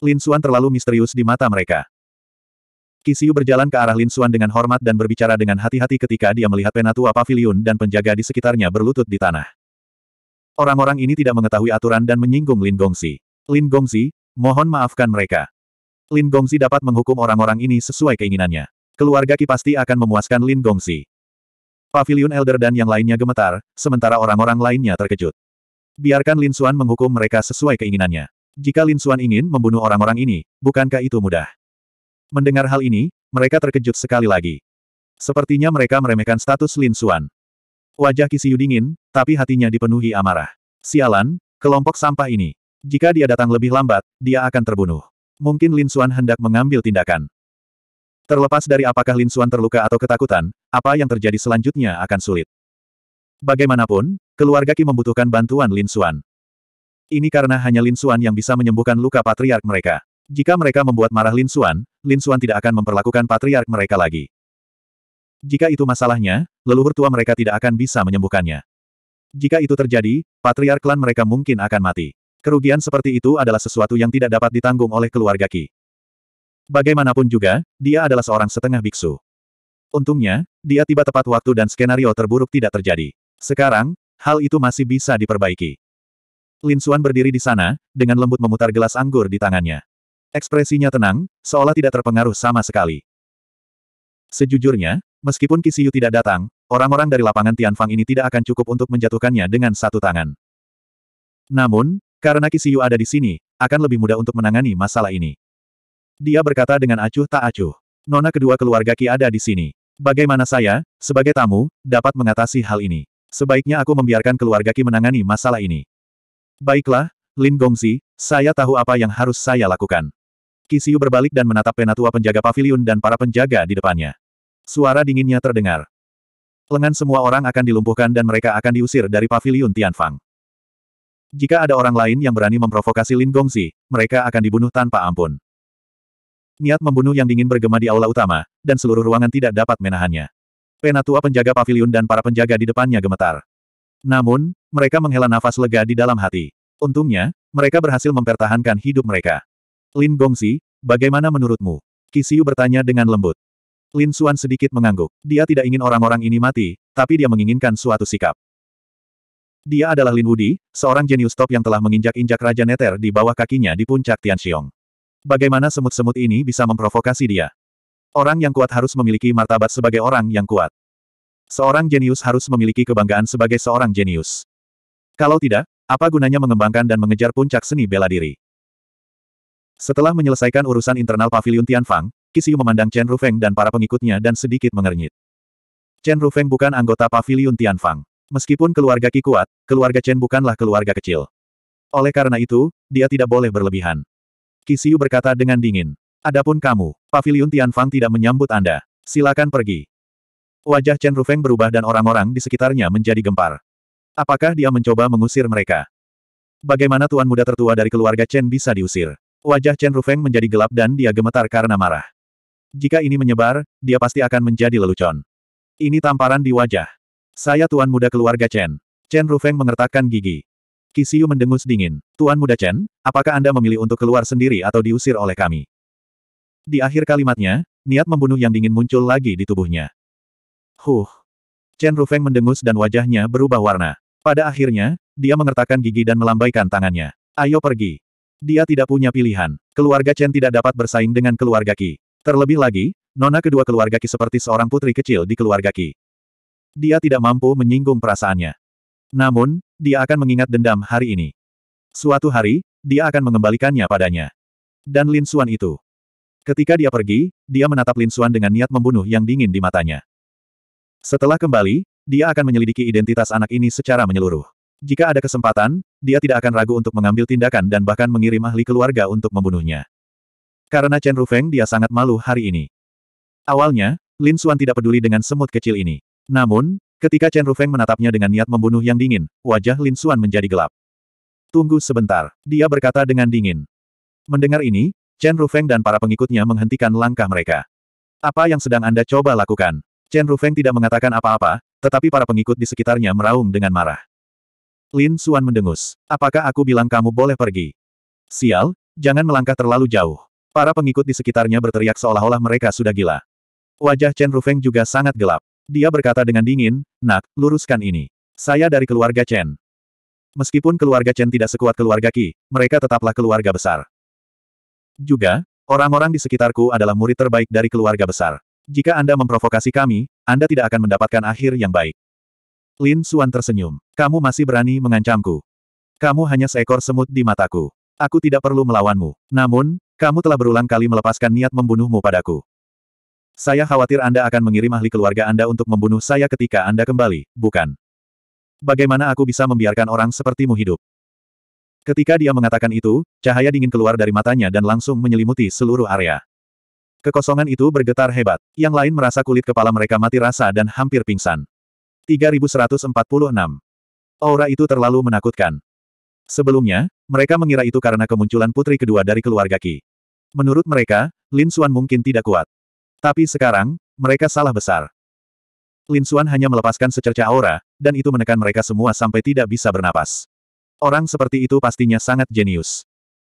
Lin Xuan terlalu misterius di mata mereka. Kisiu berjalan ke arah Lin Suan dengan hormat dan berbicara dengan hati-hati ketika dia melihat penatua pavilion dan penjaga di sekitarnya berlutut di tanah. Orang-orang ini tidak mengetahui aturan dan menyinggung Lin Gongsi. Lin Gongsi, mohon maafkan mereka. Lin Gongsi dapat menghukum orang-orang ini sesuai keinginannya. Keluarga Qi pasti akan memuaskan Lin Gongsi. Pavilion Elder dan yang lainnya gemetar, sementara orang-orang lainnya terkejut. Biarkan Lin Suan menghukum mereka sesuai keinginannya. Jika Lin Suan ingin membunuh orang-orang ini, bukankah itu mudah? Mendengar hal ini, mereka terkejut sekali lagi. Sepertinya mereka meremehkan status Lin Xuan. Wajah Kisiu dingin, tapi hatinya dipenuhi amarah. Sialan, kelompok sampah ini. Jika dia datang lebih lambat, dia akan terbunuh. Mungkin Lin Xuan hendak mengambil tindakan. Terlepas dari apakah Lin Xuan terluka atau ketakutan, apa yang terjadi selanjutnya akan sulit. Bagaimanapun, keluarga Ki membutuhkan bantuan Lin Xuan. Ini karena hanya Lin Xuan yang bisa menyembuhkan luka patriark mereka. Jika mereka membuat marah Lin Suan, Lin Suan tidak akan memperlakukan patriark mereka lagi. Jika itu masalahnya, leluhur tua mereka tidak akan bisa menyembuhkannya. Jika itu terjadi, patriark klan mereka mungkin akan mati. Kerugian seperti itu adalah sesuatu yang tidak dapat ditanggung oleh keluarga Ki. Bagaimanapun juga, dia adalah seorang setengah biksu. Untungnya, dia tiba tepat waktu dan skenario terburuk tidak terjadi. Sekarang, hal itu masih bisa diperbaiki. Lin Suan berdiri di sana, dengan lembut memutar gelas anggur di tangannya. Ekspresinya tenang, seolah tidak terpengaruh sama sekali. Sejujurnya, meskipun Kisiyu tidak datang, orang-orang dari lapangan Tianfang ini tidak akan cukup untuk menjatuhkannya dengan satu tangan. Namun, karena Kisiyu ada di sini, akan lebih mudah untuk menangani masalah ini. Dia berkata dengan acuh tak acuh. Nona kedua keluarga Ki ada di sini. Bagaimana saya, sebagai tamu, dapat mengatasi hal ini? Sebaiknya aku membiarkan keluarga Ki menangani masalah ini. Baiklah, Lin Gongzi, saya tahu apa yang harus saya lakukan. Kisiu berbalik dan menatap penatua penjaga pavilion dan para penjaga di depannya. Suara dinginnya terdengar. Lengan semua orang akan dilumpuhkan dan mereka akan diusir dari pavilion Tianfang. Jika ada orang lain yang berani memprovokasi Lin Gongzi, mereka akan dibunuh tanpa ampun. Niat membunuh yang dingin bergema di aula utama, dan seluruh ruangan tidak dapat menahannya. Penatua penjaga pavilion dan para penjaga di depannya gemetar. Namun, mereka menghela nafas lega di dalam hati. Untungnya, mereka berhasil mempertahankan hidup mereka. Lin Gongzi, bagaimana menurutmu? Kisiu bertanya dengan lembut. Lin Xuan sedikit mengangguk. Dia tidak ingin orang-orang ini mati, tapi dia menginginkan suatu sikap. Dia adalah Lin Wudi, seorang jenius top yang telah menginjak-injak Raja Neter di bawah kakinya di puncak Tianxiong. Bagaimana semut-semut ini bisa memprovokasi dia? Orang yang kuat harus memiliki martabat sebagai orang yang kuat. Seorang jenius harus memiliki kebanggaan sebagai seorang jenius. Kalau tidak, apa gunanya mengembangkan dan mengejar puncak seni bela diri? Setelah menyelesaikan urusan internal pavilion Tianfang, Kisiu memandang Chen Rufeng dan para pengikutnya dan sedikit mengernyit. Chen Rufeng bukan anggota pavilion Tianfang. Meskipun keluarga Ki kuat, keluarga Chen bukanlah keluarga kecil. Oleh karena itu, dia tidak boleh berlebihan. Kisiu berkata dengan dingin. Adapun kamu, pavilion Tianfang tidak menyambut Anda. Silakan pergi. Wajah Chen Rufeng berubah dan orang-orang di sekitarnya menjadi gempar. Apakah dia mencoba mengusir mereka? Bagaimana tuan muda tertua dari keluarga Chen bisa diusir? Wajah Chen Rufeng menjadi gelap dan dia gemetar karena marah. Jika ini menyebar, dia pasti akan menjadi lelucon. Ini tamparan di wajah. Saya tuan muda keluarga Chen. Chen Rufeng mengertakkan gigi. Kisiu mendengus dingin. Tuan muda Chen, apakah Anda memilih untuk keluar sendiri atau diusir oleh kami? Di akhir kalimatnya, niat membunuh yang dingin muncul lagi di tubuhnya. Huh. Chen Rufeng mendengus dan wajahnya berubah warna. Pada akhirnya, dia mengertakkan gigi dan melambaikan tangannya. Ayo pergi. Dia tidak punya pilihan. Keluarga Chen tidak dapat bersaing dengan keluarga Qi. Terlebih lagi, nona kedua keluarga Qi seperti seorang putri kecil di keluarga Qi. Dia tidak mampu menyinggung perasaannya. Namun, dia akan mengingat dendam hari ini. Suatu hari, dia akan mengembalikannya padanya. Dan Lin Xuan itu. Ketika dia pergi, dia menatap Lin Xuan dengan niat membunuh yang dingin di matanya. Setelah kembali, dia akan menyelidiki identitas anak ini secara menyeluruh. Jika ada kesempatan, dia tidak akan ragu untuk mengambil tindakan dan bahkan mengirim ahli keluarga untuk membunuhnya. Karena Chen Rufeng dia sangat malu hari ini. Awalnya, Lin Xuan tidak peduli dengan semut kecil ini. Namun, ketika Chen Rufeng menatapnya dengan niat membunuh yang dingin, wajah Lin Xuan menjadi gelap. Tunggu sebentar, dia berkata dengan dingin. Mendengar ini, Chen Rufeng dan para pengikutnya menghentikan langkah mereka. Apa yang sedang Anda coba lakukan? Chen Rufeng tidak mengatakan apa-apa, tetapi para pengikut di sekitarnya meraung dengan marah. Lin Suan mendengus. Apakah aku bilang kamu boleh pergi? Sial, jangan melangkah terlalu jauh. Para pengikut di sekitarnya berteriak seolah-olah mereka sudah gila. Wajah Chen Rufeng juga sangat gelap. Dia berkata dengan dingin, Nak, luruskan ini. Saya dari keluarga Chen. Meskipun keluarga Chen tidak sekuat keluarga Qi, mereka tetaplah keluarga besar. Juga, orang-orang di sekitarku adalah murid terbaik dari keluarga besar. Jika Anda memprovokasi kami, Anda tidak akan mendapatkan akhir yang baik. Lin Suan tersenyum. Kamu masih berani mengancamku. Kamu hanya seekor semut di mataku. Aku tidak perlu melawanmu. Namun, kamu telah berulang kali melepaskan niat membunuhmu padaku. Saya khawatir Anda akan mengirim ahli keluarga Anda untuk membunuh saya ketika Anda kembali, bukan? Bagaimana aku bisa membiarkan orang sepertimu hidup? Ketika dia mengatakan itu, cahaya dingin keluar dari matanya dan langsung menyelimuti seluruh area. Kekosongan itu bergetar hebat. Yang lain merasa kulit kepala mereka mati rasa dan hampir pingsan. 3146. Aura itu terlalu menakutkan. Sebelumnya, mereka mengira itu karena kemunculan putri kedua dari keluarga Ki. Menurut mereka, Lin Xuan mungkin tidak kuat. Tapi sekarang, mereka salah besar. Lin Xuan hanya melepaskan secerca aura, dan itu menekan mereka semua sampai tidak bisa bernapas. Orang seperti itu pastinya sangat jenius.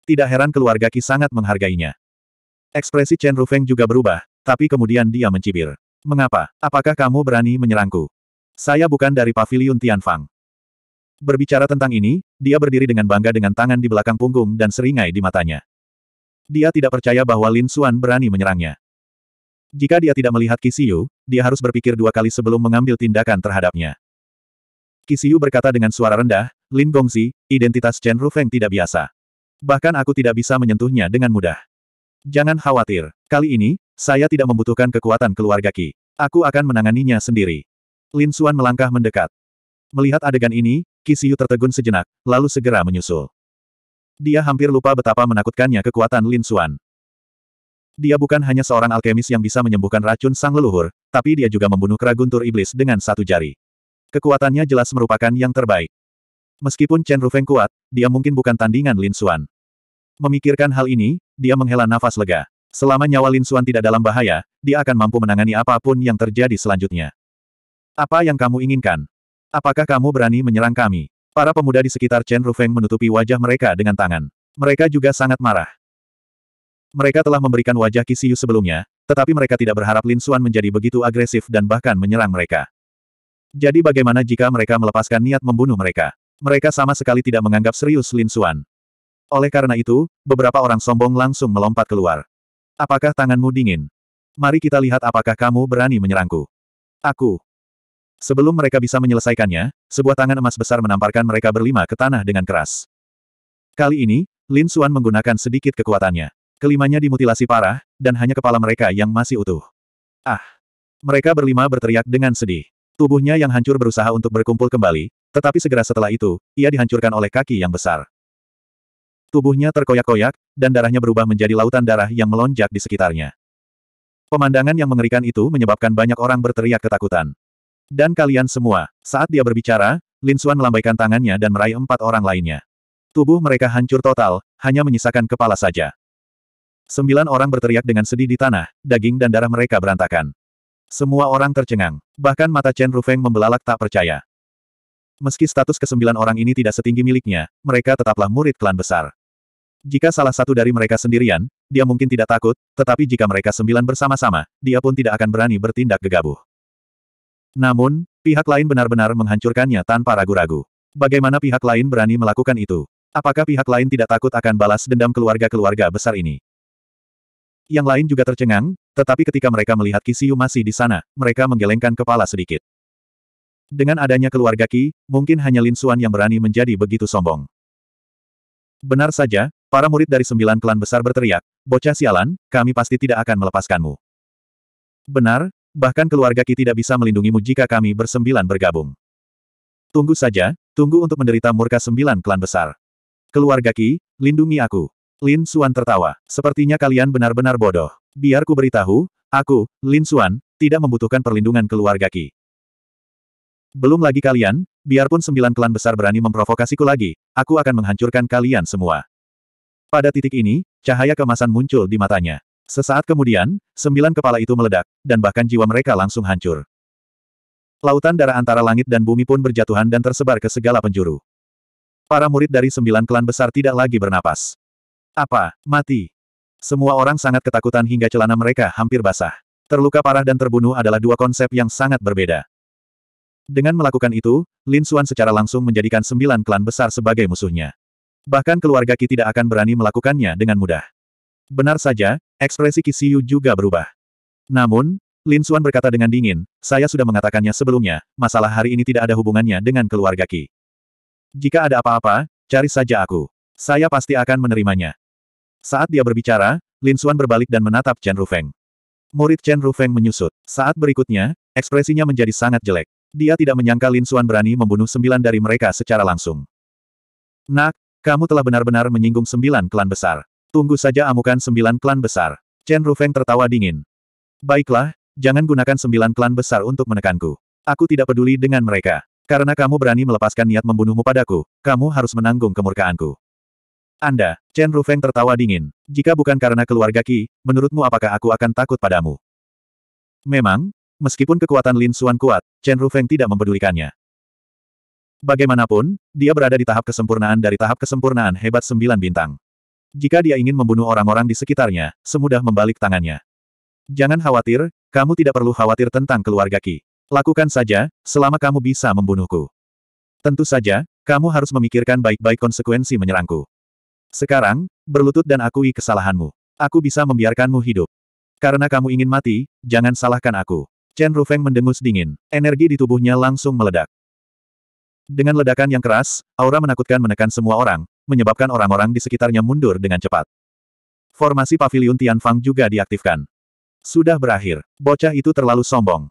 Tidak heran keluarga Ki sangat menghargainya. Ekspresi Chen Rufeng juga berubah, tapi kemudian dia mencibir. Mengapa? Apakah kamu berani menyerangku? Saya bukan dari Paviliun Tianfang. Berbicara tentang ini, dia berdiri dengan bangga dengan tangan di belakang punggung dan seringai di matanya. Dia tidak percaya bahwa Lin Xuan berani menyerangnya. Jika dia tidak melihat Kisiu, dia harus berpikir dua kali sebelum mengambil tindakan terhadapnya. Kisiu berkata dengan suara rendah, Lin Gongzi, identitas Chen Rufeng tidak biasa. Bahkan aku tidak bisa menyentuhnya dengan mudah. Jangan khawatir, kali ini, saya tidak membutuhkan kekuatan keluarga Ki. Aku akan menanganinya sendiri. Lin Suan melangkah mendekat. Melihat adegan ini, Kisiu tertegun sejenak, lalu segera menyusul. Dia hampir lupa betapa menakutkannya kekuatan Lin Suan. Dia bukan hanya seorang alkemis yang bisa menyembuhkan racun sang leluhur, tapi dia juga membunuh kera guntur iblis dengan satu jari. Kekuatannya jelas merupakan yang terbaik. Meskipun Chen Rufeng kuat, dia mungkin bukan tandingan Lin Suan. Memikirkan hal ini, dia menghela nafas lega. Selama nyawa Lin Suan tidak dalam bahaya, dia akan mampu menangani apapun yang terjadi selanjutnya. Apa yang kamu inginkan? Apakah kamu berani menyerang kami? Para pemuda di sekitar Chen Rufeng menutupi wajah mereka dengan tangan. Mereka juga sangat marah. Mereka telah memberikan wajah Kisiu sebelumnya, tetapi mereka tidak berharap Lin Suan menjadi begitu agresif dan bahkan menyerang mereka. Jadi bagaimana jika mereka melepaskan niat membunuh mereka? Mereka sama sekali tidak menganggap serius Lin Suan. Oleh karena itu, beberapa orang sombong langsung melompat keluar. Apakah tanganmu dingin? Mari kita lihat apakah kamu berani menyerangku. Aku. Sebelum mereka bisa menyelesaikannya, sebuah tangan emas besar menamparkan mereka berlima ke tanah dengan keras. Kali ini, Lin Xuan menggunakan sedikit kekuatannya. Kelimanya dimutilasi parah, dan hanya kepala mereka yang masih utuh. Ah! Mereka berlima berteriak dengan sedih. Tubuhnya yang hancur berusaha untuk berkumpul kembali, tetapi segera setelah itu, ia dihancurkan oleh kaki yang besar. Tubuhnya terkoyak-koyak, dan darahnya berubah menjadi lautan darah yang melonjak di sekitarnya. Pemandangan yang mengerikan itu menyebabkan banyak orang berteriak ketakutan. Dan kalian semua, saat dia berbicara, Lin Suan melambaikan tangannya dan meraih empat orang lainnya. Tubuh mereka hancur total, hanya menyisakan kepala saja. Sembilan orang berteriak dengan sedih di tanah, daging dan darah mereka berantakan. Semua orang tercengang, bahkan mata Chen Rufeng membelalak tak percaya. Meski status kesembilan orang ini tidak setinggi miliknya, mereka tetaplah murid klan besar. Jika salah satu dari mereka sendirian, dia mungkin tidak takut, tetapi jika mereka sembilan bersama-sama, dia pun tidak akan berani bertindak gegabah. Namun, pihak lain benar-benar menghancurkannya tanpa ragu-ragu. Bagaimana pihak lain berani melakukan itu? Apakah pihak lain tidak takut akan balas dendam keluarga-keluarga besar ini? Yang lain juga tercengang, tetapi ketika mereka melihat Kisiu masih di sana, mereka menggelengkan kepala sedikit. Dengan adanya keluarga Ki, mungkin hanya Lin Suan yang berani menjadi begitu sombong. Benar saja, para murid dari sembilan klan besar berteriak, Bocah sialan, kami pasti tidak akan melepaskanmu. Benar, bahkan keluarga Ki tidak bisa melindungimu jika kami bersembilan bergabung. Tunggu saja, tunggu untuk menderita murka sembilan klan besar. Keluarga Ki, lindungi aku. Lin Suan tertawa. Sepertinya kalian benar-benar bodoh. Biar ku beritahu, aku, Lin Suan, tidak membutuhkan perlindungan keluarga Ki. Belum lagi kalian, biarpun sembilan klan besar berani memprovokasiku lagi, aku akan menghancurkan kalian semua. Pada titik ini, cahaya kemasan muncul di matanya. Sesaat kemudian, sembilan kepala itu meledak, dan bahkan jiwa mereka langsung hancur. Lautan darah antara langit dan bumi pun berjatuhan dan tersebar ke segala penjuru. Para murid dari sembilan klan besar tidak lagi bernapas. Apa? Mati. Semua orang sangat ketakutan hingga celana mereka hampir basah. Terluka parah dan terbunuh adalah dua konsep yang sangat berbeda. Dengan melakukan itu, Lin Suan secara langsung menjadikan sembilan klan besar sebagai musuhnya. Bahkan keluarga Ki tidak akan berani melakukannya dengan mudah. Benar saja, Ekspresi Kisiu juga berubah. Namun, Lin Suan berkata dengan dingin, saya sudah mengatakannya sebelumnya, masalah hari ini tidak ada hubungannya dengan keluarga Ki. Jika ada apa-apa, cari saja aku. Saya pasti akan menerimanya. Saat dia berbicara, Lin Suan berbalik dan menatap Chen Rufeng. Murid Chen Rufeng menyusut. Saat berikutnya, ekspresinya menjadi sangat jelek. Dia tidak menyangka Lin Suan berani membunuh sembilan dari mereka secara langsung. Nak, kamu telah benar-benar menyinggung sembilan klan besar. Tunggu saja amukan sembilan klan besar. Chen Rufeng tertawa dingin. Baiklah, jangan gunakan sembilan klan besar untuk menekanku. Aku tidak peduli dengan mereka. Karena kamu berani melepaskan niat membunuhmu padaku, kamu harus menanggung kemurkaanku. Anda, Chen Rufeng tertawa dingin. Jika bukan karena keluarga Ki, menurutmu apakah aku akan takut padamu? Memang, meskipun kekuatan Lin Xuan kuat, Chen Rufeng tidak mempedulikannya. Bagaimanapun, dia berada di tahap kesempurnaan dari tahap kesempurnaan hebat sembilan bintang. Jika dia ingin membunuh orang-orang di sekitarnya, semudah membalik tangannya. Jangan khawatir, kamu tidak perlu khawatir tentang keluarga Ki. Lakukan saja, selama kamu bisa membunuhku. Tentu saja, kamu harus memikirkan baik-baik konsekuensi menyerangku. Sekarang, berlutut dan akui kesalahanmu. Aku bisa membiarkanmu hidup. Karena kamu ingin mati, jangan salahkan aku. Chen Rufeng mendengus dingin. Energi di tubuhnya langsung meledak. Dengan ledakan yang keras, aura menakutkan menekan semua orang, menyebabkan orang-orang di sekitarnya mundur dengan cepat. Formasi pavilion Tianfang juga diaktifkan. Sudah berakhir, bocah itu terlalu sombong.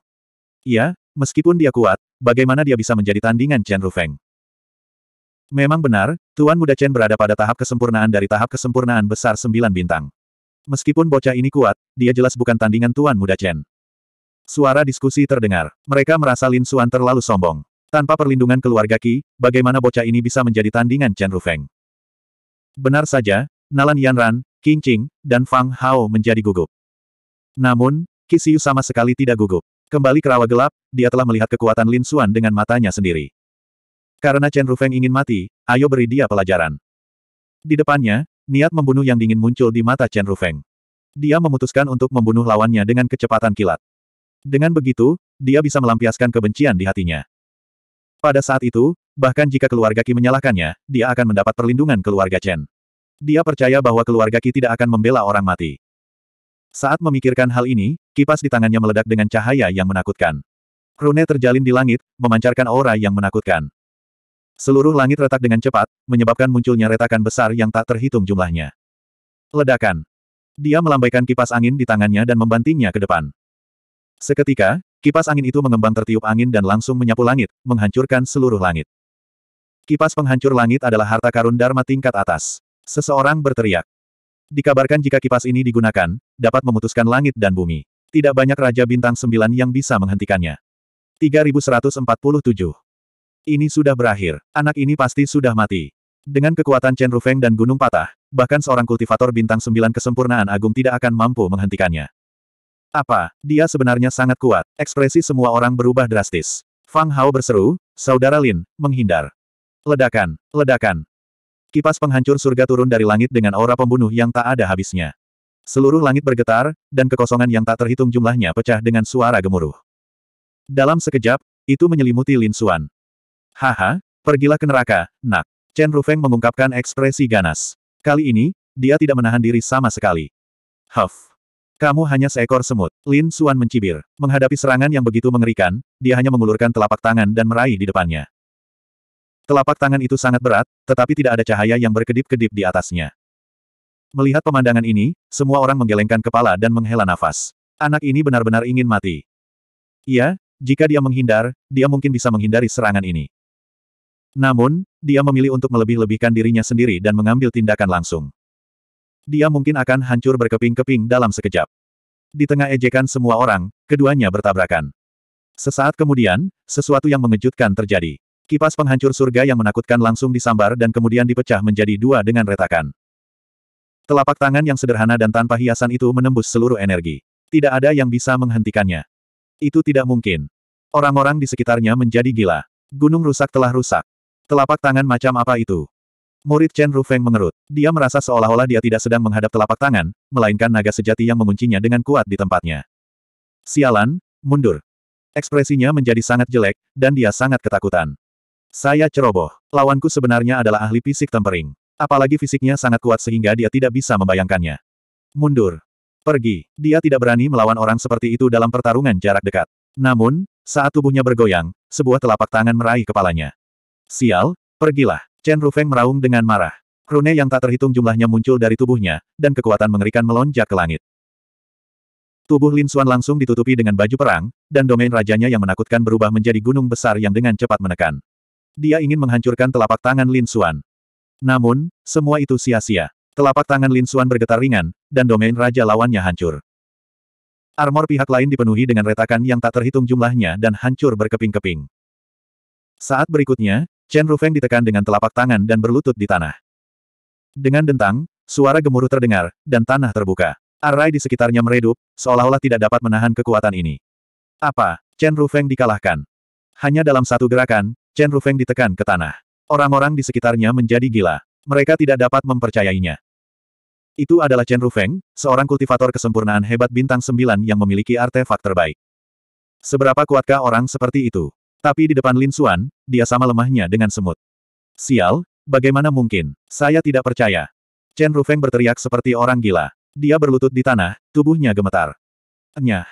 Iya, meskipun dia kuat, bagaimana dia bisa menjadi tandingan Chen Rufeng? Memang benar, Tuan Muda Chen berada pada tahap kesempurnaan dari tahap kesempurnaan besar sembilan bintang. Meskipun bocah ini kuat, dia jelas bukan tandingan Tuan Muda Chen. Suara diskusi terdengar. Mereka merasa Lin Suan terlalu sombong. Tanpa perlindungan keluarga Ki, bagaimana bocah ini bisa menjadi tandingan Chen Rufeng? Benar saja, Nalan Yanran, King Qing, dan Fang Hao menjadi gugup. Namun, Kisiu sama sekali tidak gugup. Kembali ke rawa gelap, dia telah melihat kekuatan Lin Xuan dengan matanya sendiri. Karena Chen Rufeng ingin mati, ayo beri dia pelajaran. Di depannya, niat membunuh yang dingin muncul di mata Chen Rufeng. Dia memutuskan untuk membunuh lawannya dengan kecepatan kilat. Dengan begitu, dia bisa melampiaskan kebencian di hatinya. Pada saat itu, bahkan jika keluarga Ki menyalahkannya, dia akan mendapat perlindungan keluarga Chen. Dia percaya bahwa keluarga Ki tidak akan membela orang mati. Saat memikirkan hal ini, kipas di tangannya meledak dengan cahaya yang menakutkan. Rune terjalin di langit, memancarkan aura yang menakutkan. Seluruh langit retak dengan cepat, menyebabkan munculnya retakan besar yang tak terhitung jumlahnya. Ledakan. Dia melambaikan kipas angin di tangannya dan membantingnya ke depan. Seketika, kipas angin itu mengembang tertiup angin dan langsung menyapu langit, menghancurkan seluruh langit. Kipas penghancur langit adalah harta karun Dharma tingkat atas. Seseorang berteriak. Dikabarkan jika kipas ini digunakan, dapat memutuskan langit dan bumi. Tidak banyak Raja Bintang Sembilan yang bisa menghentikannya. 3147. Ini sudah berakhir. Anak ini pasti sudah mati. Dengan kekuatan Chen Rufeng dan Gunung Patah, bahkan seorang kultivator bintang sembilan kesempurnaan agung tidak akan mampu menghentikannya. Apa, dia sebenarnya sangat kuat. Ekspresi semua orang berubah drastis. Fang Hao berseru, Saudara Lin, menghindar. Ledakan, ledakan. Kipas penghancur surga turun dari langit dengan aura pembunuh yang tak ada habisnya. Seluruh langit bergetar, dan kekosongan yang tak terhitung jumlahnya pecah dengan suara gemuruh. Dalam sekejap, itu menyelimuti Lin Xuan. Haha, pergilah ke neraka, nak. Chen Rufeng mengungkapkan ekspresi ganas. Kali ini, dia tidak menahan diri sama sekali. Huff. Kamu hanya seekor semut. Lin Xuan mencibir. Menghadapi serangan yang begitu mengerikan, dia hanya mengulurkan telapak tangan dan meraih di depannya. Telapak tangan itu sangat berat, tetapi tidak ada cahaya yang berkedip-kedip di atasnya. Melihat pemandangan ini, semua orang menggelengkan kepala dan menghela nafas. Anak ini benar-benar ingin mati. Iya, jika dia menghindar, dia mungkin bisa menghindari serangan ini. Namun, dia memilih untuk melebih-lebihkan dirinya sendiri dan mengambil tindakan langsung. Dia mungkin akan hancur berkeping-keping dalam sekejap. Di tengah ejekan semua orang, keduanya bertabrakan. Sesaat kemudian, sesuatu yang mengejutkan terjadi. Kipas penghancur surga yang menakutkan langsung disambar dan kemudian dipecah menjadi dua dengan retakan. Telapak tangan yang sederhana dan tanpa hiasan itu menembus seluruh energi. Tidak ada yang bisa menghentikannya. Itu tidak mungkin. Orang-orang di sekitarnya menjadi gila. Gunung rusak telah rusak. Telapak tangan macam apa itu? Murid Chen Rufeng mengerut. Dia merasa seolah-olah dia tidak sedang menghadap telapak tangan, melainkan naga sejati yang menguncinya dengan kuat di tempatnya. Sialan, mundur. Ekspresinya menjadi sangat jelek, dan dia sangat ketakutan. Saya ceroboh. Lawanku sebenarnya adalah ahli fisik tempering. Apalagi fisiknya sangat kuat sehingga dia tidak bisa membayangkannya. Mundur. Pergi. Dia tidak berani melawan orang seperti itu dalam pertarungan jarak dekat. Namun, saat tubuhnya bergoyang, sebuah telapak tangan meraih kepalanya. Sial, pergilah. Chen Rufeng meraung dengan marah. Rune yang tak terhitung jumlahnya muncul dari tubuhnya, dan kekuatan mengerikan melonjak ke langit. Tubuh Lin Xuan langsung ditutupi dengan baju perang, dan domain rajanya yang menakutkan berubah menjadi gunung besar yang dengan cepat menekan. Dia ingin menghancurkan telapak tangan Lin Xuan. Namun, semua itu sia-sia. Telapak tangan Lin Xuan bergetar ringan, dan domain raja lawannya hancur. Armor pihak lain dipenuhi dengan retakan yang tak terhitung jumlahnya dan hancur berkeping-keping. Saat berikutnya, Chen Rufeng ditekan dengan telapak tangan dan berlutut di tanah. Dengan dentang, suara gemuruh terdengar, dan tanah terbuka. Arai di sekitarnya meredup, seolah-olah tidak dapat menahan kekuatan ini. Apa, Chen Rufeng dikalahkan? Hanya dalam satu gerakan, Chen Rufeng ditekan ke tanah. Orang-orang di sekitarnya menjadi gila. Mereka tidak dapat mempercayainya. Itu adalah Chen Rufeng, seorang kultivator kesempurnaan hebat bintang sembilan yang memiliki artefak terbaik. Seberapa kuatkah orang seperti itu? Tapi di depan Lin Xuan, dia sama lemahnya dengan semut. Sial, bagaimana mungkin? Saya tidak percaya. Chen Rufeng berteriak seperti orang gila. Dia berlutut di tanah, tubuhnya gemetar. Enyah.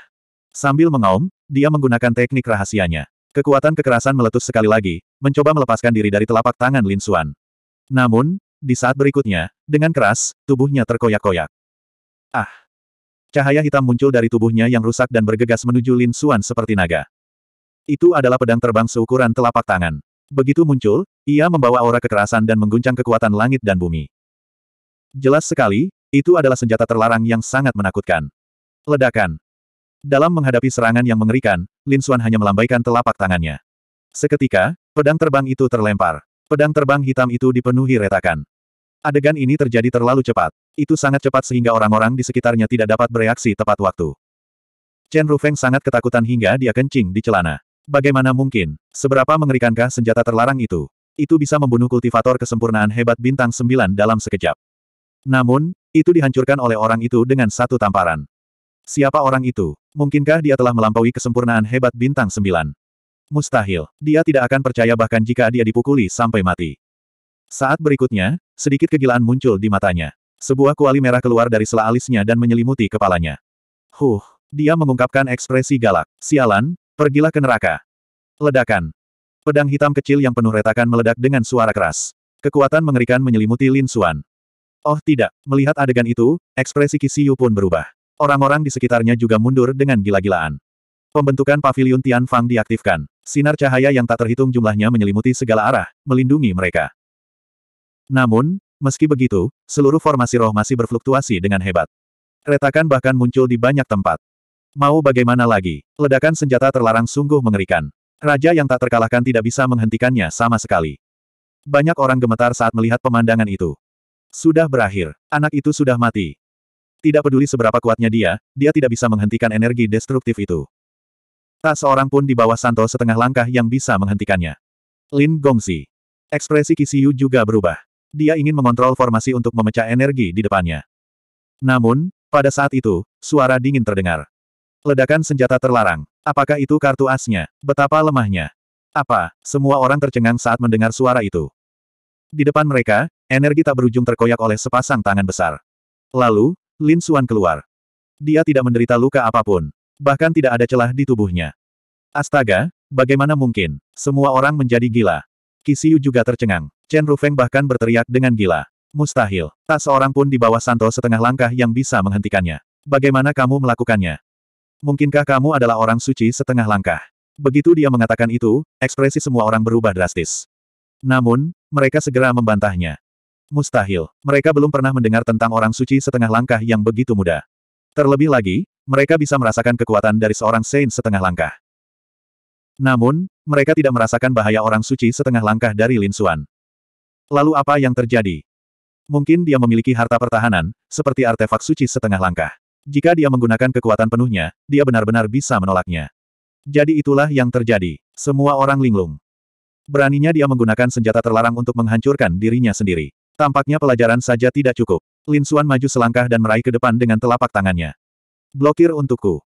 Sambil mengaum, dia menggunakan teknik rahasianya. Kekuatan kekerasan meletus sekali lagi, mencoba melepaskan diri dari telapak tangan Lin Xuan. Namun, di saat berikutnya, dengan keras, tubuhnya terkoyak-koyak. Ah! Cahaya hitam muncul dari tubuhnya yang rusak dan bergegas menuju Lin Xuan seperti naga. Itu adalah pedang terbang seukuran telapak tangan. Begitu muncul, ia membawa aura kekerasan dan mengguncang kekuatan langit dan bumi. Jelas sekali, itu adalah senjata terlarang yang sangat menakutkan. Ledakan. Dalam menghadapi serangan yang mengerikan, Lin Xuan hanya melambaikan telapak tangannya. Seketika, pedang terbang itu terlempar. Pedang terbang hitam itu dipenuhi retakan. Adegan ini terjadi terlalu cepat. Itu sangat cepat sehingga orang-orang di sekitarnya tidak dapat bereaksi tepat waktu. Chen Rufeng sangat ketakutan hingga dia kencing di celana. Bagaimana mungkin? Seberapa mengerikankah senjata terlarang itu? Itu bisa membunuh kultivator kesempurnaan hebat bintang sembilan dalam sekejap. Namun, itu dihancurkan oleh orang itu dengan satu tamparan. Siapa orang itu? Mungkinkah dia telah melampaui kesempurnaan hebat bintang sembilan? Mustahil. Dia tidak akan percaya bahkan jika dia dipukuli sampai mati. Saat berikutnya, sedikit kegilaan muncul di matanya. Sebuah kuali merah keluar dari sela alisnya dan menyelimuti kepalanya. Huh, dia mengungkapkan ekspresi galak. Sialan, pergilah ke neraka. Ledakan. Pedang hitam kecil yang penuh retakan meledak dengan suara keras. Kekuatan mengerikan menyelimuti Lin Suan. Oh tidak, melihat adegan itu, ekspresi Kisiu pun berubah. Orang-orang di sekitarnya juga mundur dengan gila-gilaan. Pembentukan pavilion Tian Fang diaktifkan. Sinar cahaya yang tak terhitung jumlahnya menyelimuti segala arah, melindungi mereka. Namun, meski begitu, seluruh formasi roh masih berfluktuasi dengan hebat. Retakan bahkan muncul di banyak tempat. Mau bagaimana lagi? Ledakan senjata terlarang sungguh mengerikan. Raja yang tak terkalahkan tidak bisa menghentikannya sama sekali. Banyak orang gemetar saat melihat pemandangan itu. Sudah berakhir. Anak itu sudah mati. Tidak peduli seberapa kuatnya dia, dia tidak bisa menghentikan energi destruktif itu. Tak seorang pun di bawah Santo setengah langkah yang bisa menghentikannya. Lin Gongxi. Ekspresi Kisiu juga berubah. Dia ingin mengontrol formasi untuk memecah energi di depannya. Namun, pada saat itu, suara dingin terdengar. Ledakan senjata terlarang. Apakah itu kartu asnya? Betapa lemahnya. Apa? Semua orang tercengang saat mendengar suara itu. Di depan mereka, energi tak berujung terkoyak oleh sepasang tangan besar. Lalu, Lin Suan keluar. Dia tidak menderita luka apapun. Bahkan tidak ada celah di tubuhnya. Astaga, bagaimana mungkin? Semua orang menjadi gila. Kisiu juga tercengang. Chen Rufeng bahkan berteriak dengan gila. Mustahil. Tak seorang pun di bawah Santo setengah langkah yang bisa menghentikannya. Bagaimana kamu melakukannya? Mungkinkah kamu adalah orang suci setengah langkah? Begitu dia mengatakan itu, ekspresi semua orang berubah drastis. Namun, mereka segera membantahnya. Mustahil. Mereka belum pernah mendengar tentang orang suci setengah langkah yang begitu muda. Terlebih lagi, mereka bisa merasakan kekuatan dari seorang Saint setengah langkah. Namun, mereka tidak merasakan bahaya orang suci setengah langkah dari Lin Xuan. Lalu apa yang terjadi? Mungkin dia memiliki harta pertahanan, seperti artefak suci setengah langkah. Jika dia menggunakan kekuatan penuhnya, dia benar-benar bisa menolaknya. Jadi itulah yang terjadi. Semua orang linglung. Beraninya dia menggunakan senjata terlarang untuk menghancurkan dirinya sendiri. Tampaknya pelajaran saja tidak cukup. Lin Xuan maju selangkah dan meraih ke depan dengan telapak tangannya. Blokir untukku.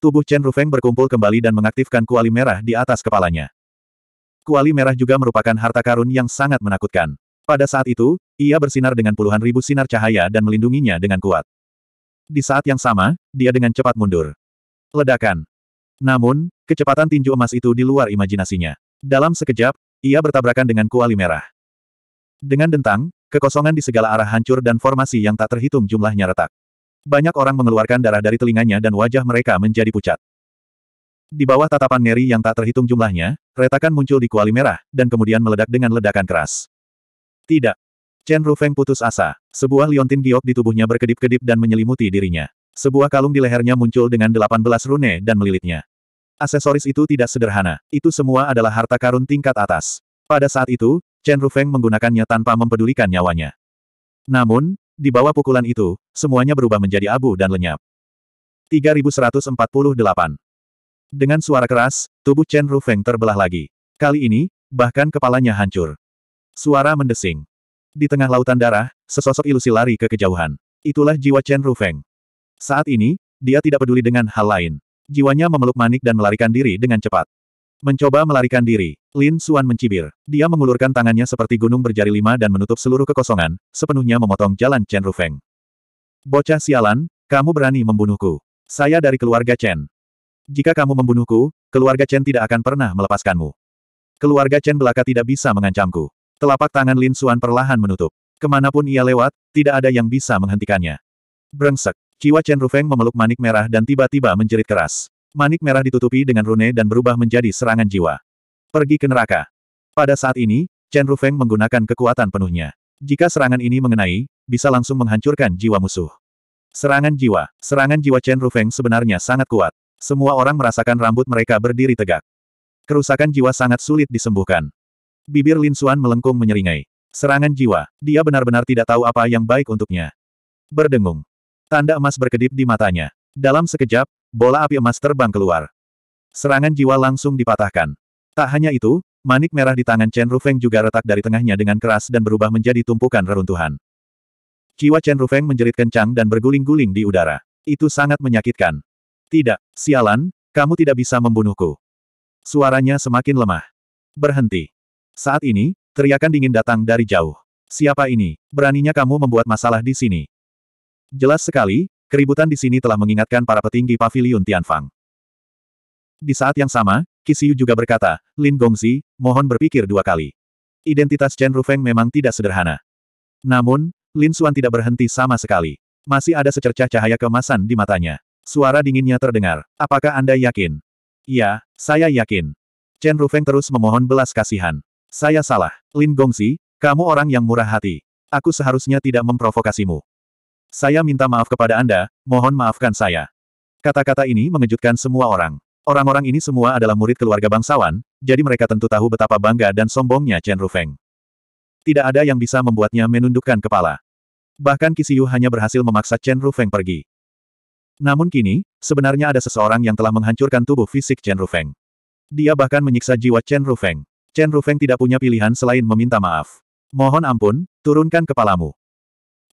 Tubuh Chen Rufeng berkumpul kembali dan mengaktifkan kuali merah di atas kepalanya. Kuali merah juga merupakan harta karun yang sangat menakutkan. Pada saat itu, ia bersinar dengan puluhan ribu sinar cahaya dan melindunginya dengan kuat. Di saat yang sama, dia dengan cepat mundur. Ledakan. Namun, kecepatan tinju emas itu di luar imajinasinya. Dalam sekejap, ia bertabrakan dengan kuali merah. Dengan dentang, Kekosongan di segala arah hancur dan formasi yang tak terhitung jumlahnya retak. Banyak orang mengeluarkan darah dari telinganya dan wajah mereka menjadi pucat. Di bawah tatapan Neri yang tak terhitung jumlahnya, retakan muncul di kuali merah, dan kemudian meledak dengan ledakan keras. Tidak. Chen Rufeng putus asa. Sebuah liontin giok di tubuhnya berkedip-kedip dan menyelimuti dirinya. Sebuah kalung di lehernya muncul dengan 18 rune dan melilitnya. Aksesoris itu tidak sederhana. Itu semua adalah harta karun tingkat atas. Pada saat itu, Chen Rufeng menggunakannya tanpa mempedulikan nyawanya. Namun, di bawah pukulan itu, semuanya berubah menjadi abu dan lenyap. 3148 Dengan suara keras, tubuh Chen Rufeng terbelah lagi. Kali ini, bahkan kepalanya hancur. Suara mendesing. Di tengah lautan darah, sesosok ilusi lari ke kejauhan. Itulah jiwa Chen Rufeng. Saat ini, dia tidak peduli dengan hal lain. Jiwanya memeluk manik dan melarikan diri dengan cepat. Mencoba melarikan diri. Lin Suan mencibir. Dia mengulurkan tangannya seperti gunung berjari lima dan menutup seluruh kekosongan, sepenuhnya memotong jalan Chen Rufeng. Bocah sialan, kamu berani membunuhku. Saya dari keluarga Chen. Jika kamu membunuhku, keluarga Chen tidak akan pernah melepaskanmu. Keluarga Chen belaka tidak bisa mengancamku. Telapak tangan Lin Suan perlahan menutup. Kemanapun ia lewat, tidak ada yang bisa menghentikannya. Brengsek. Jiwa Chen Rufeng memeluk manik merah dan tiba-tiba menjerit keras. Manik merah ditutupi dengan rune dan berubah menjadi serangan jiwa. Pergi ke neraka. Pada saat ini, Chen Rufeng menggunakan kekuatan penuhnya. Jika serangan ini mengenai, bisa langsung menghancurkan jiwa musuh. Serangan jiwa. Serangan jiwa Chen Rufeng sebenarnya sangat kuat. Semua orang merasakan rambut mereka berdiri tegak. Kerusakan jiwa sangat sulit disembuhkan. Bibir Lin Xuan melengkung menyeringai. Serangan jiwa. Dia benar-benar tidak tahu apa yang baik untuknya. Berdengung. Tanda emas berkedip di matanya. Dalam sekejap, bola api emas terbang keluar. Serangan jiwa langsung dipatahkan. Tak hanya itu, manik merah di tangan Chen Rufeng juga retak dari tengahnya dengan keras dan berubah menjadi tumpukan reruntuhan. Jiwa Chen Rufeng menjerit kencang dan berguling-guling di udara. Itu sangat menyakitkan. Tidak, sialan, kamu tidak bisa membunuhku. Suaranya semakin lemah. Berhenti. Saat ini, teriakan dingin datang dari jauh. Siapa ini? Beraninya kamu membuat masalah di sini. Jelas sekali, keributan di sini telah mengingatkan para petinggi pavilion Tianfang. Di saat yang sama, Kisiu juga berkata, Lin Gongzi, mohon berpikir dua kali. Identitas Chen Rufeng memang tidak sederhana. Namun, Lin Xuan tidak berhenti sama sekali. Masih ada secercah cahaya kemasan di matanya. Suara dinginnya terdengar. Apakah Anda yakin? Ya, saya yakin. Chen Rufeng terus memohon belas kasihan. Saya salah. Lin Gongzi, kamu orang yang murah hati. Aku seharusnya tidak memprovokasimu. Saya minta maaf kepada Anda, mohon maafkan saya. Kata-kata ini mengejutkan semua orang. Orang-orang ini semua adalah murid keluarga bangsawan, jadi mereka tentu tahu betapa bangga dan sombongnya Chen Rufeng. Tidak ada yang bisa membuatnya menundukkan kepala. Bahkan Kisiyu hanya berhasil memaksa Chen Rufeng pergi. Namun kini, sebenarnya ada seseorang yang telah menghancurkan tubuh fisik Chen Rufeng. Dia bahkan menyiksa jiwa Chen Rufeng. Chen Rufeng tidak punya pilihan selain meminta maaf. Mohon ampun, turunkan kepalamu.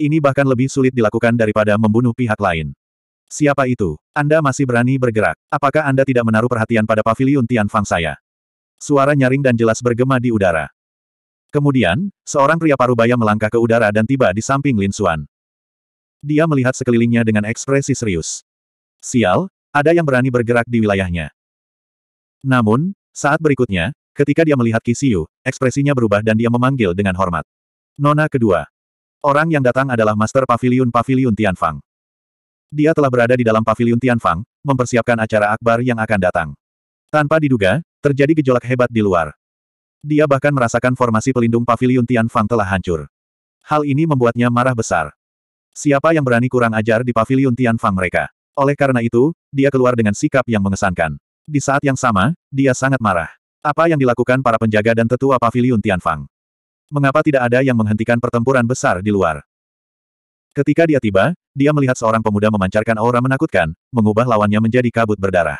Ini bahkan lebih sulit dilakukan daripada membunuh pihak lain. Siapa itu? Anda masih berani bergerak. Apakah Anda tidak menaruh perhatian pada pavilion Tianfang saya? Suara nyaring dan jelas bergema di udara. Kemudian, seorang pria parubaya melangkah ke udara dan tiba di samping Lin Xuan. Dia melihat sekelilingnya dengan ekspresi serius. Sial, ada yang berani bergerak di wilayahnya. Namun, saat berikutnya, ketika dia melihat Kisiu, ekspresinya berubah dan dia memanggil dengan hormat. Nona kedua. Orang yang datang adalah Master Pavilion Pavilion Tianfang. Dia telah berada di dalam pavilion Tianfang, mempersiapkan acara akbar yang akan datang. Tanpa diduga, terjadi gejolak hebat di luar. Dia bahkan merasakan formasi pelindung pavilion Tianfang telah hancur. Hal ini membuatnya marah besar. Siapa yang berani kurang ajar di pavilion Tianfang mereka? Oleh karena itu, dia keluar dengan sikap yang mengesankan. Di saat yang sama, dia sangat marah. Apa yang dilakukan para penjaga dan tetua pavilion Tianfang? Mengapa tidak ada yang menghentikan pertempuran besar di luar? Ketika dia tiba, dia melihat seorang pemuda memancarkan aura menakutkan, mengubah lawannya menjadi kabut berdarah.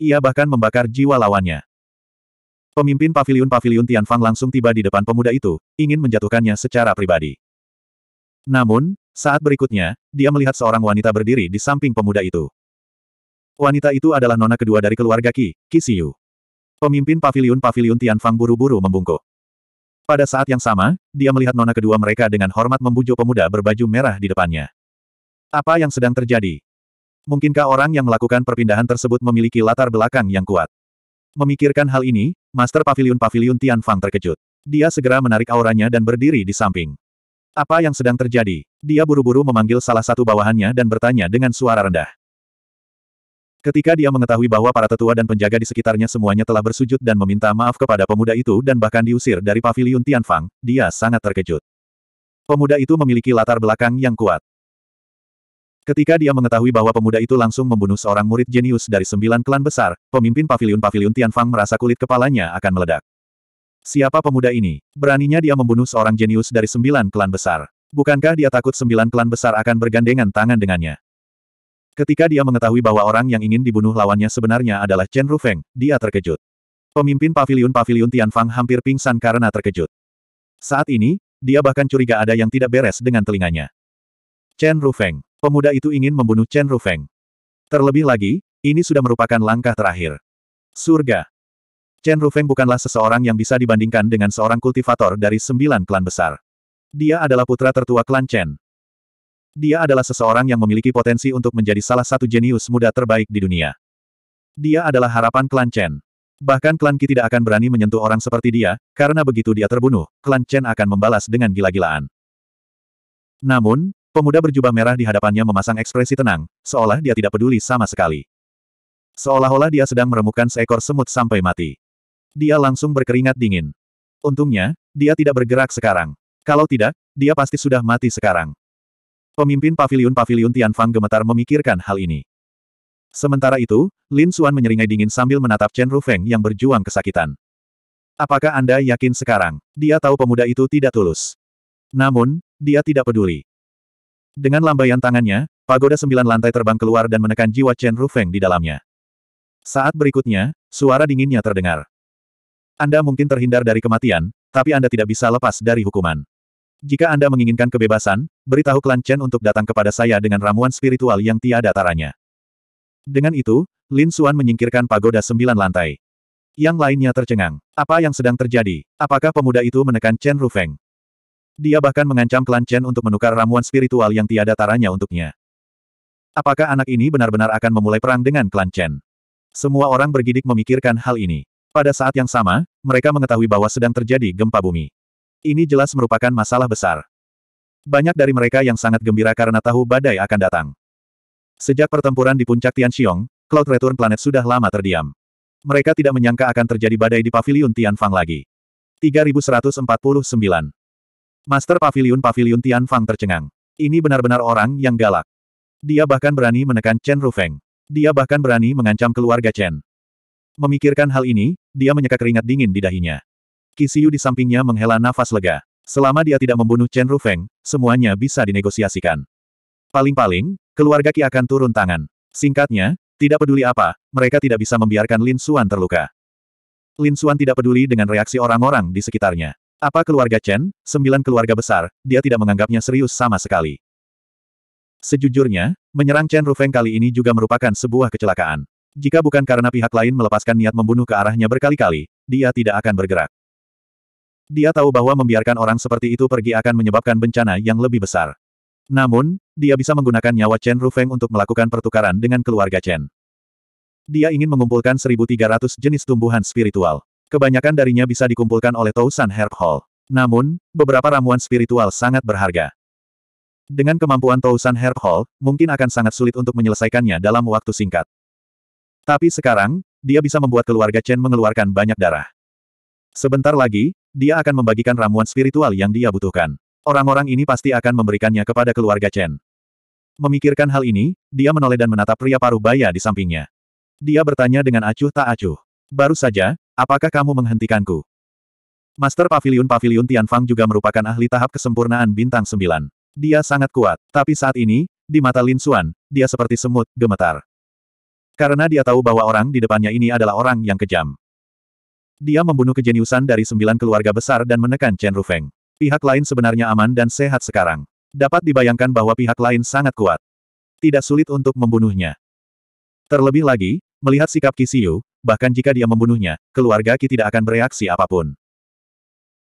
Ia bahkan membakar jiwa lawannya. Pemimpin paviliun-paviliun Fang langsung tiba di depan pemuda itu, ingin menjatuhkannya secara pribadi. Namun, saat berikutnya, dia melihat seorang wanita berdiri di samping pemuda itu. Wanita itu adalah nona kedua dari keluarga Ki, Qi Siyu. Pemimpin paviliun-paviliun Fang buru-buru membungkuk. Pada saat yang sama, dia melihat nona kedua mereka dengan hormat membujuk pemuda berbaju merah di depannya. Apa yang sedang terjadi? Mungkinkah orang yang melakukan perpindahan tersebut memiliki latar belakang yang kuat? Memikirkan hal ini, Master Pavilion Pavilion Fang terkejut. Dia segera menarik auranya dan berdiri di samping. Apa yang sedang terjadi? Dia buru-buru memanggil salah satu bawahannya dan bertanya dengan suara rendah. Ketika dia mengetahui bahwa para tetua dan penjaga di sekitarnya semuanya telah bersujud dan meminta maaf kepada pemuda itu dan bahkan diusir dari paviliun Tianfang, dia sangat terkejut. Pemuda itu memiliki latar belakang yang kuat. Ketika dia mengetahui bahwa pemuda itu langsung membunuh seorang murid jenius dari sembilan klan besar, pemimpin pavilion paviliun Tianfang merasa kulit kepalanya akan meledak. Siapa pemuda ini? Beraninya dia membunuh seorang jenius dari sembilan klan besar. Bukankah dia takut sembilan klan besar akan bergandengan tangan dengannya? Ketika dia mengetahui bahwa orang yang ingin dibunuh lawannya sebenarnya adalah Chen Rufeng, dia terkejut. Pemimpin pavilion-pavilion Tianfang hampir pingsan karena terkejut. Saat ini, dia bahkan curiga ada yang tidak beres dengan telinganya. Chen Rufeng. Pemuda itu ingin membunuh Chen Rufeng. Terlebih lagi, ini sudah merupakan langkah terakhir. Surga. Chen Rufeng bukanlah seseorang yang bisa dibandingkan dengan seorang kultivator dari sembilan klan besar. Dia adalah putra tertua klan Chen. Dia adalah seseorang yang memiliki potensi untuk menjadi salah satu jenius muda terbaik di dunia. Dia adalah harapan klan Chen. Bahkan klan Ki tidak akan berani menyentuh orang seperti dia, karena begitu dia terbunuh, klan Chen akan membalas dengan gila-gilaan. Namun, pemuda berjubah merah di hadapannya memasang ekspresi tenang, seolah dia tidak peduli sama sekali. Seolah-olah dia sedang meremukkan seekor semut sampai mati. Dia langsung berkeringat dingin. Untungnya, dia tidak bergerak sekarang. Kalau tidak, dia pasti sudah mati sekarang. Pemimpin paviliun-paviliun Tianfang gemetar memikirkan hal ini. Sementara itu, Lin Xuan menyeringai dingin sambil menatap Chen Rufeng yang berjuang kesakitan. Apakah Anda yakin sekarang? Dia tahu pemuda itu tidak tulus. Namun, dia tidak peduli. Dengan lambaian tangannya, pagoda sembilan lantai terbang keluar dan menekan jiwa Chen Rufeng di dalamnya. Saat berikutnya, suara dinginnya terdengar. Anda mungkin terhindar dari kematian, tapi Anda tidak bisa lepas dari hukuman. Jika Anda menginginkan kebebasan, beritahu klan Chen untuk datang kepada saya dengan ramuan spiritual yang tiada taranya. Dengan itu, Lin Xuan menyingkirkan pagoda sembilan lantai. Yang lainnya tercengang. Apa yang sedang terjadi? Apakah pemuda itu menekan Chen Rufeng? Dia bahkan mengancam klan Chen untuk menukar ramuan spiritual yang tiada taranya untuknya. Apakah anak ini benar-benar akan memulai perang dengan klan Chen? Semua orang bergidik memikirkan hal ini. Pada saat yang sama, mereka mengetahui bahwa sedang terjadi gempa bumi. Ini jelas merupakan masalah besar. Banyak dari mereka yang sangat gembira karena tahu badai akan datang. Sejak pertempuran di puncak Tianxiong, Cloud Return Planet sudah lama terdiam. Mereka tidak menyangka akan terjadi badai di Paviliun Tianfang lagi. 3149 Master Paviliun Paviliun Tianfang tercengang. Ini benar-benar orang yang galak. Dia bahkan berani menekan Chen Rufeng. Dia bahkan berani mengancam keluarga Chen. Memikirkan hal ini, dia menyeka keringat dingin di dahinya. Kisiu di sampingnya menghela nafas lega. Selama dia tidak membunuh Chen Rufeng, semuanya bisa dinegosiasikan. Paling-paling, keluarga Ki akan turun tangan. Singkatnya, tidak peduli apa, mereka tidak bisa membiarkan Lin Xuan terluka. Lin Xuan tidak peduli dengan reaksi orang-orang di sekitarnya. Apa keluarga Chen, sembilan keluarga besar, dia tidak menganggapnya serius sama sekali. Sejujurnya, menyerang Chen Rufeng kali ini juga merupakan sebuah kecelakaan. Jika bukan karena pihak lain melepaskan niat membunuh ke arahnya berkali-kali, dia tidak akan bergerak. Dia tahu bahwa membiarkan orang seperti itu pergi akan menyebabkan bencana yang lebih besar. Namun, dia bisa menggunakan nyawa Chen Rufeng untuk melakukan pertukaran dengan keluarga Chen. Dia ingin mengumpulkan 1.300 jenis tumbuhan spiritual. Kebanyakan darinya bisa dikumpulkan oleh Tousan Herb Hall. Namun, beberapa ramuan spiritual sangat berharga. Dengan kemampuan Tousan Herb Hall, mungkin akan sangat sulit untuk menyelesaikannya dalam waktu singkat. Tapi sekarang, dia bisa membuat keluarga Chen mengeluarkan banyak darah. Sebentar lagi, dia akan membagikan ramuan spiritual yang dia butuhkan. Orang-orang ini pasti akan memberikannya kepada keluarga Chen. Memikirkan hal ini, dia menoleh dan menatap pria paruh baya di sampingnya. Dia bertanya dengan acuh tak acuh. Baru saja, apakah kamu menghentikanku? Master Pavilion Pavilion Tianfang juga merupakan ahli tahap kesempurnaan bintang 9. Dia sangat kuat, tapi saat ini, di mata Lin Xuan, dia seperti semut, gemetar. Karena dia tahu bahwa orang di depannya ini adalah orang yang kejam. Dia membunuh kejeniusan dari sembilan keluarga besar dan menekan Chen Rufeng. Pihak lain sebenarnya aman dan sehat sekarang. Dapat dibayangkan bahwa pihak lain sangat kuat. Tidak sulit untuk membunuhnya. Terlebih lagi, melihat sikap Kisiu, bahkan jika dia membunuhnya, keluarga Ki tidak akan bereaksi apapun.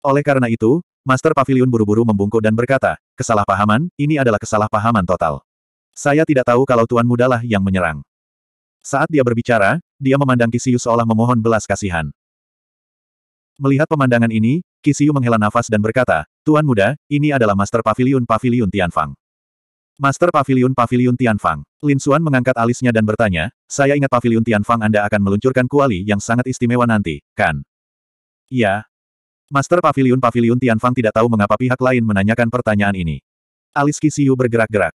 Oleh karena itu, Master Pavilion buru-buru membungkuk dan berkata, kesalahpahaman, ini adalah kesalahpahaman total. Saya tidak tahu kalau Tuan Mudalah yang menyerang. Saat dia berbicara, dia memandang Kisiu seolah memohon belas kasihan. Melihat pemandangan ini, Kisiu menghela nafas dan berkata, Tuan Muda, ini adalah Master Pavilion Pavilion Tianfang. Master Pavilion Pavilion Tianfang. Lin Xuan mengangkat alisnya dan bertanya, saya ingat Pavilion Tianfang Anda akan meluncurkan kuali yang sangat istimewa nanti, kan? "Ya." Master Pavilion Pavilion Tianfang tidak tahu mengapa pihak lain menanyakan pertanyaan ini. Alis Kisiu bergerak-gerak.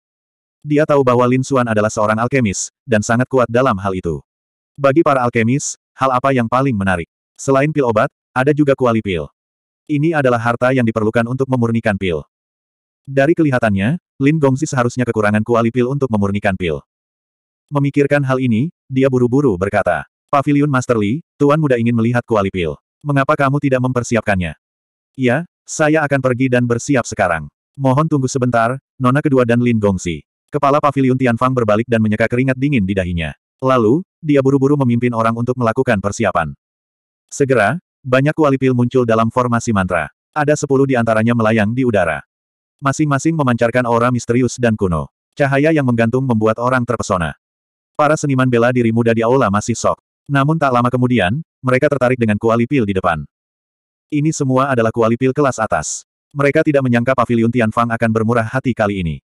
Dia tahu bahwa Lin Xuan adalah seorang alkemis, dan sangat kuat dalam hal itu. Bagi para alkemis, hal apa yang paling menarik? Selain pil obat, ada juga kuali pil. Ini adalah harta yang diperlukan untuk memurnikan pil. Dari kelihatannya, Lin Gongzi seharusnya kekurangan kuali pil untuk memurnikan pil. Memikirkan hal ini, dia buru-buru berkata, Pavilion Master Li, Tuan Muda ingin melihat kuali pil. Mengapa kamu tidak mempersiapkannya? Ya, saya akan pergi dan bersiap sekarang. Mohon tunggu sebentar, Nona kedua dan Lin Gongzi. Kepala Pavilion Tianfang berbalik dan menyeka keringat dingin di dahinya. Lalu, dia buru-buru memimpin orang untuk melakukan persiapan. Segera, banyak kuali pil muncul dalam formasi mantra. Ada sepuluh di antaranya melayang di udara. Masing-masing memancarkan aura misterius dan kuno. Cahaya yang menggantung membuat orang terpesona. Para seniman bela diri muda di aula masih sok. Namun tak lama kemudian, mereka tertarik dengan kuali pil di depan. Ini semua adalah kuali pil kelas atas. Mereka tidak menyangka Pavilion Tianfang akan bermurah hati kali ini.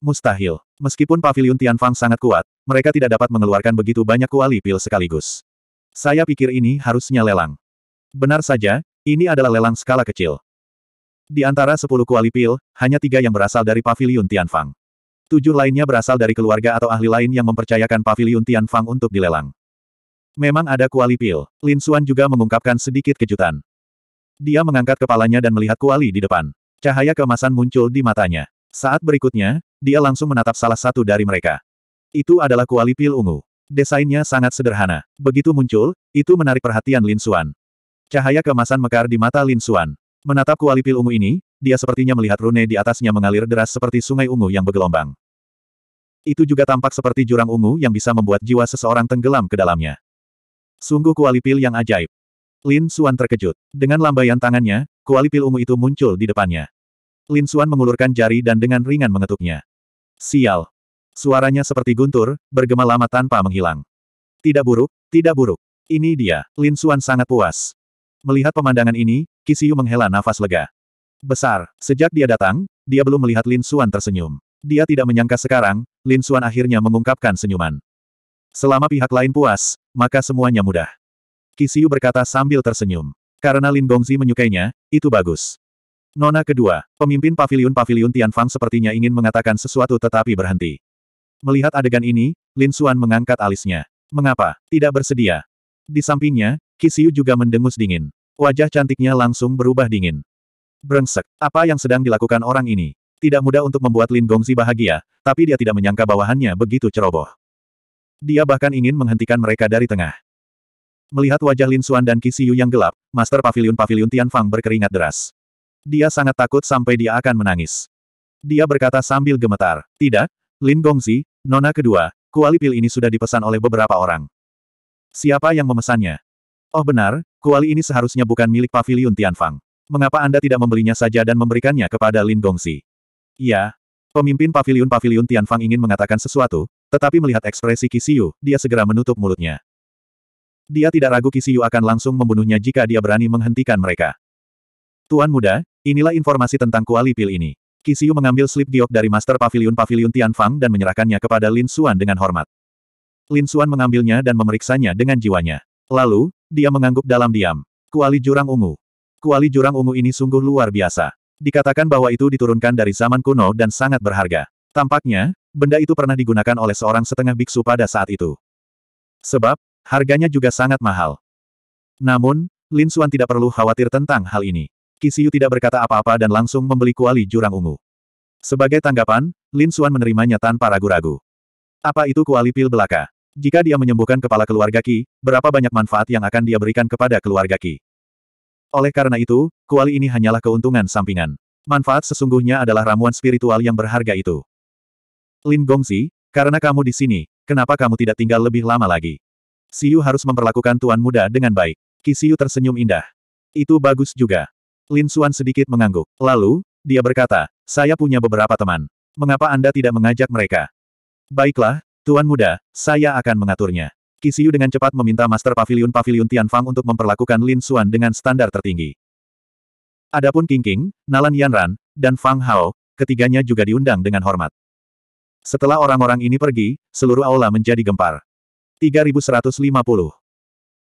Mustahil. Meskipun Pavilion Tianfang sangat kuat, mereka tidak dapat mengeluarkan begitu banyak kuali pil sekaligus. Saya pikir ini harusnya lelang. Benar saja, ini adalah lelang skala kecil. Di antara sepuluh kuali pil, hanya tiga yang berasal dari pavilion Tianfang. Tujuh lainnya berasal dari keluarga atau ahli lain yang mempercayakan pavilion Tianfang untuk dilelang. Memang ada kuali pil. Lin Xuan juga mengungkapkan sedikit kejutan. Dia mengangkat kepalanya dan melihat kuali di depan. Cahaya keemasan muncul di matanya. Saat berikutnya, dia langsung menatap salah satu dari mereka. Itu adalah kuali pil ungu. Desainnya sangat sederhana. Begitu muncul, itu menarik perhatian Lin Xuan. Cahaya kemasan mekar di mata Lin Xuan. Menatap kuali pil ungu ini, dia sepertinya melihat rune di atasnya mengalir deras seperti sungai ungu yang bergelombang. Itu juga tampak seperti jurang ungu yang bisa membuat jiwa seseorang tenggelam ke dalamnya. Sungguh kuali pil yang ajaib. Lin Xuan terkejut. Dengan lambaian tangannya, kuali pil ungu itu muncul di depannya. Lin Xuan mengulurkan jari dan dengan ringan mengetuknya. Sial. Suaranya seperti guntur, bergema lama tanpa menghilang. Tidak buruk, tidak buruk. Ini dia. Lin Xuan sangat puas. Melihat pemandangan ini, Kisiu menghela nafas lega. Besar, sejak dia datang, dia belum melihat Lin Suan tersenyum. Dia tidak menyangka sekarang, Lin Suan akhirnya mengungkapkan senyuman. Selama pihak lain puas, maka semuanya mudah. Kisiu berkata sambil tersenyum. Karena Lin Gongzi menyukainya, itu bagus. Nona kedua, pemimpin pavilion-pavilion Tianfang sepertinya ingin mengatakan sesuatu tetapi berhenti. Melihat adegan ini, Lin Suan mengangkat alisnya. Mengapa? Tidak bersedia. Di sampingnya, Kisiu juga mendengus dingin. Wajah cantiknya langsung berubah dingin. Brengsek, apa yang sedang dilakukan orang ini? Tidak mudah untuk membuat Lin Gongzi bahagia, tapi dia tidak menyangka bawahannya begitu ceroboh. Dia bahkan ingin menghentikan mereka dari tengah. Melihat wajah Lin Xuan dan Kisiu yang gelap, Master Pavilion Pavilion Tian Fang berkeringat deras. Dia sangat takut sampai dia akan menangis. Dia berkata sambil gemetar, Tidak, Lin Gongzi, nona kedua, kuali pil ini sudah dipesan oleh beberapa orang. Siapa yang memesannya? Oh benar, kuali ini seharusnya bukan milik Pavilion Tianfang. Mengapa Anda tidak membelinya saja dan memberikannya kepada Lin Gongxi? Ya, Pemimpin Pavilion-Pavilion Tianfang ingin mengatakan sesuatu, tetapi melihat ekspresi Kisiu, dia segera menutup mulutnya. Dia tidak ragu Kisiu akan langsung membunuhnya jika dia berani menghentikan mereka. Tuan muda, inilah informasi tentang kuali pil ini. Kisiu mengambil slip giok dari Master Pavilion-Pavilion Tianfang dan menyerahkannya kepada Lin Xuan dengan hormat. Lin Xuan mengambilnya dan memeriksanya dengan jiwanya. Lalu, dia mengangguk dalam diam. Kuali jurang ungu. Kuali jurang ungu ini sungguh luar biasa. Dikatakan bahwa itu diturunkan dari zaman kuno dan sangat berharga. Tampaknya, benda itu pernah digunakan oleh seorang setengah biksu pada saat itu. Sebab, harganya juga sangat mahal. Namun, Lin Suan tidak perlu khawatir tentang hal ini. Kisiu tidak berkata apa-apa dan langsung membeli kuali jurang ungu. Sebagai tanggapan, Lin Suan menerimanya tanpa ragu-ragu. Apa itu kuali pil belaka? Jika dia menyembuhkan kepala keluarga Ki, berapa banyak manfaat yang akan dia berikan kepada keluarga Ki? Oleh karena itu, kuali ini hanyalah keuntungan sampingan. Manfaat sesungguhnya adalah ramuan spiritual yang berharga itu. Lin Gongzi, karena kamu di sini, kenapa kamu tidak tinggal lebih lama lagi? Siu harus memperlakukan tuan muda dengan baik. Kisiu tersenyum indah. Itu bagus juga. Lin Suan sedikit mengangguk. Lalu, dia berkata, saya punya beberapa teman. Mengapa Anda tidak mengajak mereka? Baiklah, Tuan muda, saya akan mengaturnya. Kisiu dengan cepat meminta Master Pavilion Pavilion Tianfang untuk memperlakukan Lin Xuan dengan standar tertinggi. Adapun King King, Nalan Yanran, dan Fang Hao, ketiganya juga diundang dengan hormat. Setelah orang-orang ini pergi, seluruh aula menjadi gempar. 3150.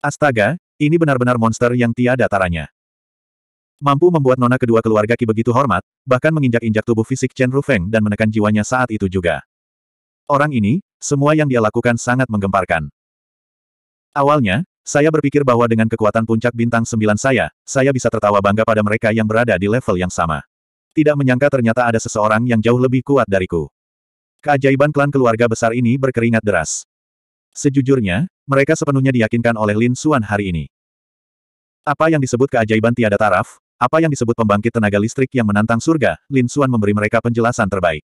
Astaga, ini benar-benar monster yang tiada taranya. Mampu membuat nona kedua keluarga Ki begitu hormat, bahkan menginjak-injak tubuh fisik Chen Rufeng dan menekan jiwanya saat itu juga. Orang ini, semua yang dia lakukan sangat menggemparkan. Awalnya, saya berpikir bahwa dengan kekuatan puncak bintang sembilan saya, saya bisa tertawa bangga pada mereka yang berada di level yang sama. Tidak menyangka ternyata ada seseorang yang jauh lebih kuat dariku. Keajaiban klan keluarga besar ini berkeringat deras. Sejujurnya, mereka sepenuhnya diyakinkan oleh Lin Xuan hari ini. Apa yang disebut keajaiban tiada taraf, apa yang disebut pembangkit tenaga listrik yang menantang surga, Lin Xuan memberi mereka penjelasan terbaik.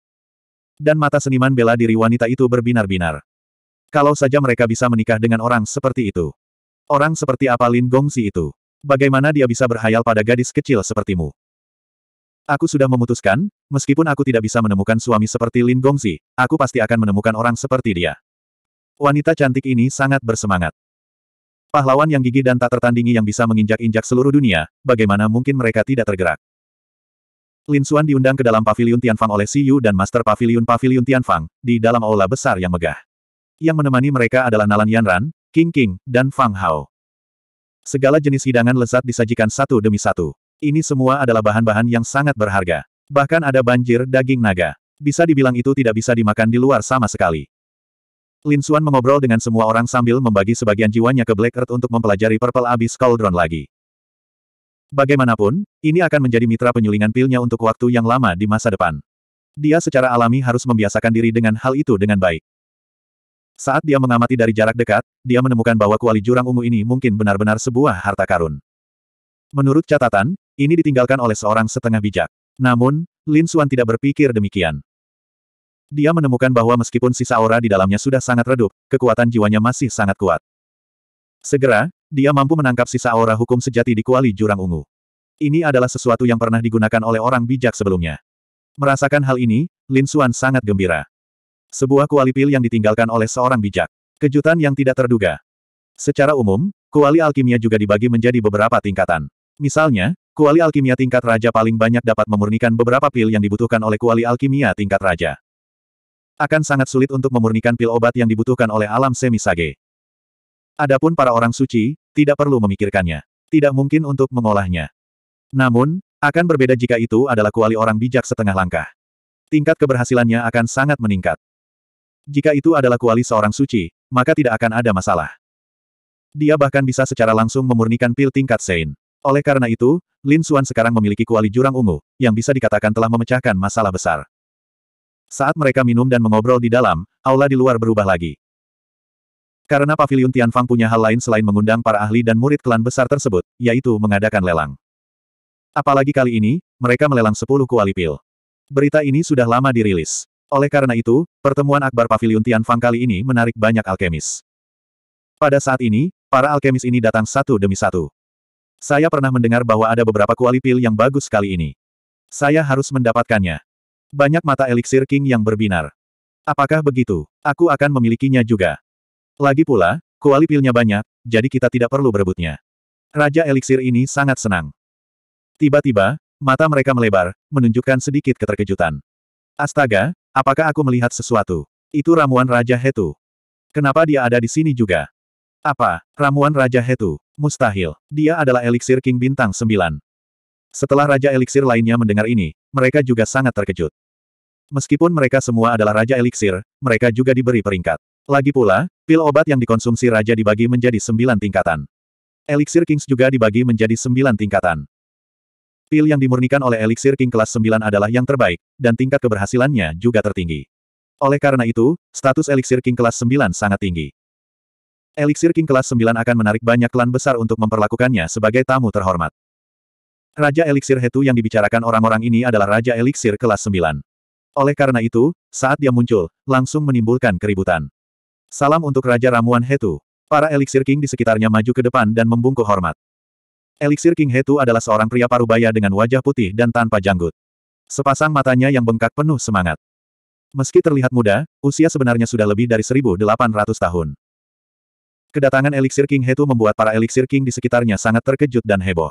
Dan mata seniman bela diri wanita itu berbinar-binar. Kalau saja mereka bisa menikah dengan orang seperti itu. Orang seperti apa Lin Gongsi itu? Bagaimana dia bisa berhayal pada gadis kecil sepertimu? Aku sudah memutuskan, meskipun aku tidak bisa menemukan suami seperti Lin Gongsi, aku pasti akan menemukan orang seperti dia. Wanita cantik ini sangat bersemangat. Pahlawan yang gigih dan tak tertandingi yang bisa menginjak-injak seluruh dunia, bagaimana mungkin mereka tidak tergerak? Lin Xuan diundang ke dalam pavilion Tianfang oleh Si Yu dan Master Pavilion Pavilion Tianfang, di dalam aula besar yang megah. Yang menemani mereka adalah Nalan Yanran, King King, dan Fang Hao. Segala jenis hidangan lezat disajikan satu demi satu. Ini semua adalah bahan-bahan yang sangat berharga. Bahkan ada banjir daging naga. Bisa dibilang itu tidak bisa dimakan di luar sama sekali. Lin Xuan mengobrol dengan semua orang sambil membagi sebagian jiwanya ke Black Earth untuk mempelajari Purple Abyss Cauldron lagi. Bagaimanapun, ini akan menjadi mitra penyulingan pilnya untuk waktu yang lama di masa depan. Dia secara alami harus membiasakan diri dengan hal itu dengan baik. Saat dia mengamati dari jarak dekat, dia menemukan bahwa kuali jurang ungu ini mungkin benar-benar sebuah harta karun. Menurut catatan, ini ditinggalkan oleh seorang setengah bijak. Namun, Lin Xuan tidak berpikir demikian. Dia menemukan bahwa meskipun sisa aura di dalamnya sudah sangat redup, kekuatan jiwanya masih sangat kuat. Segera, dia mampu menangkap sisa aura hukum sejati di kuali jurang ungu. Ini adalah sesuatu yang pernah digunakan oleh orang bijak sebelumnya. Merasakan hal ini, Lin Xuan sangat gembira. Sebuah kuali pil yang ditinggalkan oleh seorang bijak. Kejutan yang tidak terduga. Secara umum, kuali alkimia juga dibagi menjadi beberapa tingkatan. Misalnya, kuali alkimia tingkat raja paling banyak dapat memurnikan beberapa pil yang dibutuhkan oleh kuali alkimia tingkat raja. Akan sangat sulit untuk memurnikan pil obat yang dibutuhkan oleh alam semisage. Adapun para orang suci, tidak perlu memikirkannya. Tidak mungkin untuk mengolahnya. Namun, akan berbeda jika itu adalah kuali orang bijak setengah langkah. Tingkat keberhasilannya akan sangat meningkat. Jika itu adalah kuali seorang suci, maka tidak akan ada masalah. Dia bahkan bisa secara langsung memurnikan pil tingkat Sein. Oleh karena itu, Lin Xuan sekarang memiliki kuali jurang ungu, yang bisa dikatakan telah memecahkan masalah besar. Saat mereka minum dan mengobrol di dalam, aula di luar berubah lagi. Karena Paviliun Tianfang punya hal lain selain mengundang para ahli dan murid klan besar tersebut, yaitu mengadakan lelang. Apalagi kali ini, mereka melelang 10 pil. Berita ini sudah lama dirilis. Oleh karena itu, pertemuan akbar Paviliun Tianfang kali ini menarik banyak alkemis. Pada saat ini, para alkemis ini datang satu demi satu. Saya pernah mendengar bahwa ada beberapa kuali pil yang bagus kali ini. Saya harus mendapatkannya. Banyak mata eliksir king yang berbinar. Apakah begitu? Aku akan memilikinya juga. Lagi pula, kuali pilnya banyak, jadi kita tidak perlu berebutnya. Raja Eliksir ini sangat senang. Tiba-tiba, mata mereka melebar, menunjukkan sedikit keterkejutan. Astaga, apakah aku melihat sesuatu? Itu ramuan Raja Hetu. Kenapa dia ada di sini juga? Apa, ramuan Raja Hetu? Mustahil, dia adalah Eliksir King Bintang Sembilan. Setelah Raja Eliksir lainnya mendengar ini, mereka juga sangat terkejut. Meskipun mereka semua adalah Raja Eliksir, mereka juga diberi peringkat. Lagi pula, pil obat yang dikonsumsi raja dibagi menjadi sembilan tingkatan. Elixir Kings juga dibagi menjadi sembilan tingkatan. Pil yang dimurnikan oleh Elixir King kelas 9 adalah yang terbaik, dan tingkat keberhasilannya juga tertinggi. Oleh karena itu, status Elixir King kelas 9 sangat tinggi. Elixir King kelas 9 akan menarik banyak klan besar untuk memperlakukannya sebagai tamu terhormat. Raja Elixir Hetu yang dibicarakan orang-orang ini adalah Raja Elixir kelas 9. Oleh karena itu, saat dia muncul, langsung menimbulkan keributan. Salam untuk Raja Ramuan Hetu. Para Elixir King di sekitarnya maju ke depan dan membungkuk hormat. Elixir King Hetu adalah seorang pria parubaya dengan wajah putih dan tanpa janggut. Sepasang matanya yang bengkak penuh semangat. Meski terlihat muda, usia sebenarnya sudah lebih dari 1800 tahun. Kedatangan Elixir King Hetu membuat para Elixir King di sekitarnya sangat terkejut dan heboh.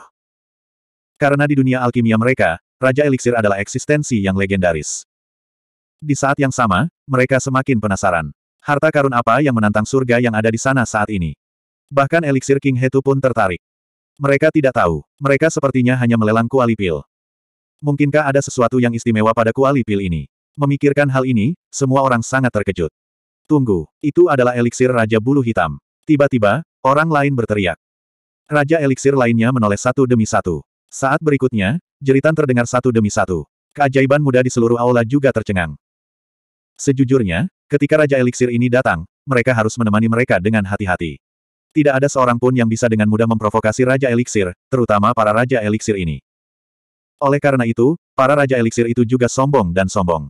Karena di dunia alkimia mereka, Raja Elixir adalah eksistensi yang legendaris. Di saat yang sama, mereka semakin penasaran. Harta karun apa yang menantang surga yang ada di sana saat ini? Bahkan eliksir King Hetu pun tertarik. Mereka tidak tahu. Mereka sepertinya hanya melelang kuali pil. Mungkinkah ada sesuatu yang istimewa pada kuali pil ini? Memikirkan hal ini, semua orang sangat terkejut. Tunggu, itu adalah eliksir Raja Bulu Hitam. Tiba-tiba, orang lain berteriak. Raja eliksir lainnya menoleh satu demi satu. Saat berikutnya, jeritan terdengar satu demi satu. Keajaiban muda di seluruh aula juga tercengang. Sejujurnya, Ketika Raja Eliksir ini datang, mereka harus menemani mereka dengan hati-hati. Tidak ada seorang pun yang bisa dengan mudah memprovokasi Raja Eliksir, terutama para Raja Eliksir ini. Oleh karena itu, para Raja Eliksir itu juga sombong dan sombong.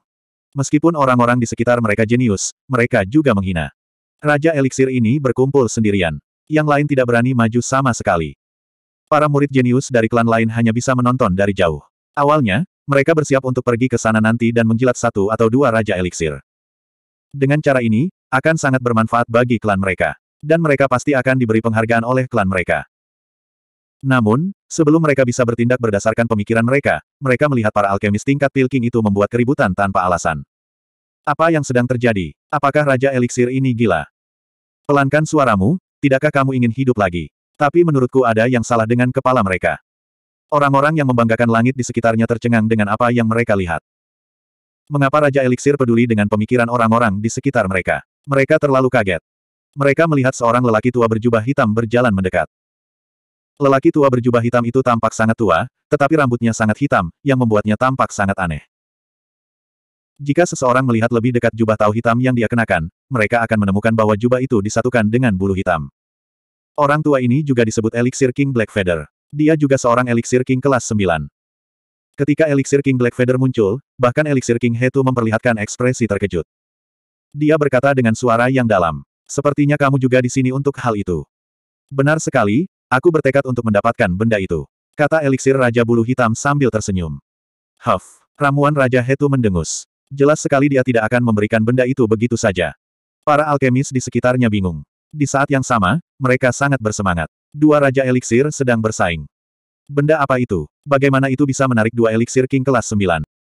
Meskipun orang-orang di sekitar mereka jenius, mereka juga menghina. Raja Eliksir ini berkumpul sendirian. Yang lain tidak berani maju sama sekali. Para murid jenius dari klan lain hanya bisa menonton dari jauh. Awalnya, mereka bersiap untuk pergi ke sana nanti dan menjilat satu atau dua Raja Eliksir. Dengan cara ini, akan sangat bermanfaat bagi klan mereka. Dan mereka pasti akan diberi penghargaan oleh klan mereka. Namun, sebelum mereka bisa bertindak berdasarkan pemikiran mereka, mereka melihat para alkemis tingkat Pilking itu membuat keributan tanpa alasan. Apa yang sedang terjadi? Apakah Raja Eliksir ini gila? Pelankan suaramu, tidakkah kamu ingin hidup lagi? Tapi menurutku ada yang salah dengan kepala mereka. Orang-orang yang membanggakan langit di sekitarnya tercengang dengan apa yang mereka lihat. Mengapa Raja Eliksir peduli dengan pemikiran orang-orang di sekitar mereka? Mereka terlalu kaget. Mereka melihat seorang lelaki tua berjubah hitam berjalan mendekat. Lelaki tua berjubah hitam itu tampak sangat tua, tetapi rambutnya sangat hitam, yang membuatnya tampak sangat aneh. Jika seseorang melihat lebih dekat jubah tau hitam yang dia kenakan, mereka akan menemukan bahwa jubah itu disatukan dengan bulu hitam. Orang tua ini juga disebut Elixir King Black Feather. Dia juga seorang Elixir King kelas 9. Ketika elixir King Black Feather muncul, bahkan elixir King Hetu memperlihatkan ekspresi terkejut. Dia berkata dengan suara yang dalam. Sepertinya kamu juga di sini untuk hal itu. Benar sekali, aku bertekad untuk mendapatkan benda itu. Kata elixir Raja Bulu Hitam sambil tersenyum. Huff, ramuan Raja Hetu mendengus. Jelas sekali dia tidak akan memberikan benda itu begitu saja. Para alkemis di sekitarnya bingung. Di saat yang sama, mereka sangat bersemangat. Dua Raja Elixir sedang bersaing. Benda apa itu? Bagaimana itu bisa menarik dua eliksir King kelas 9?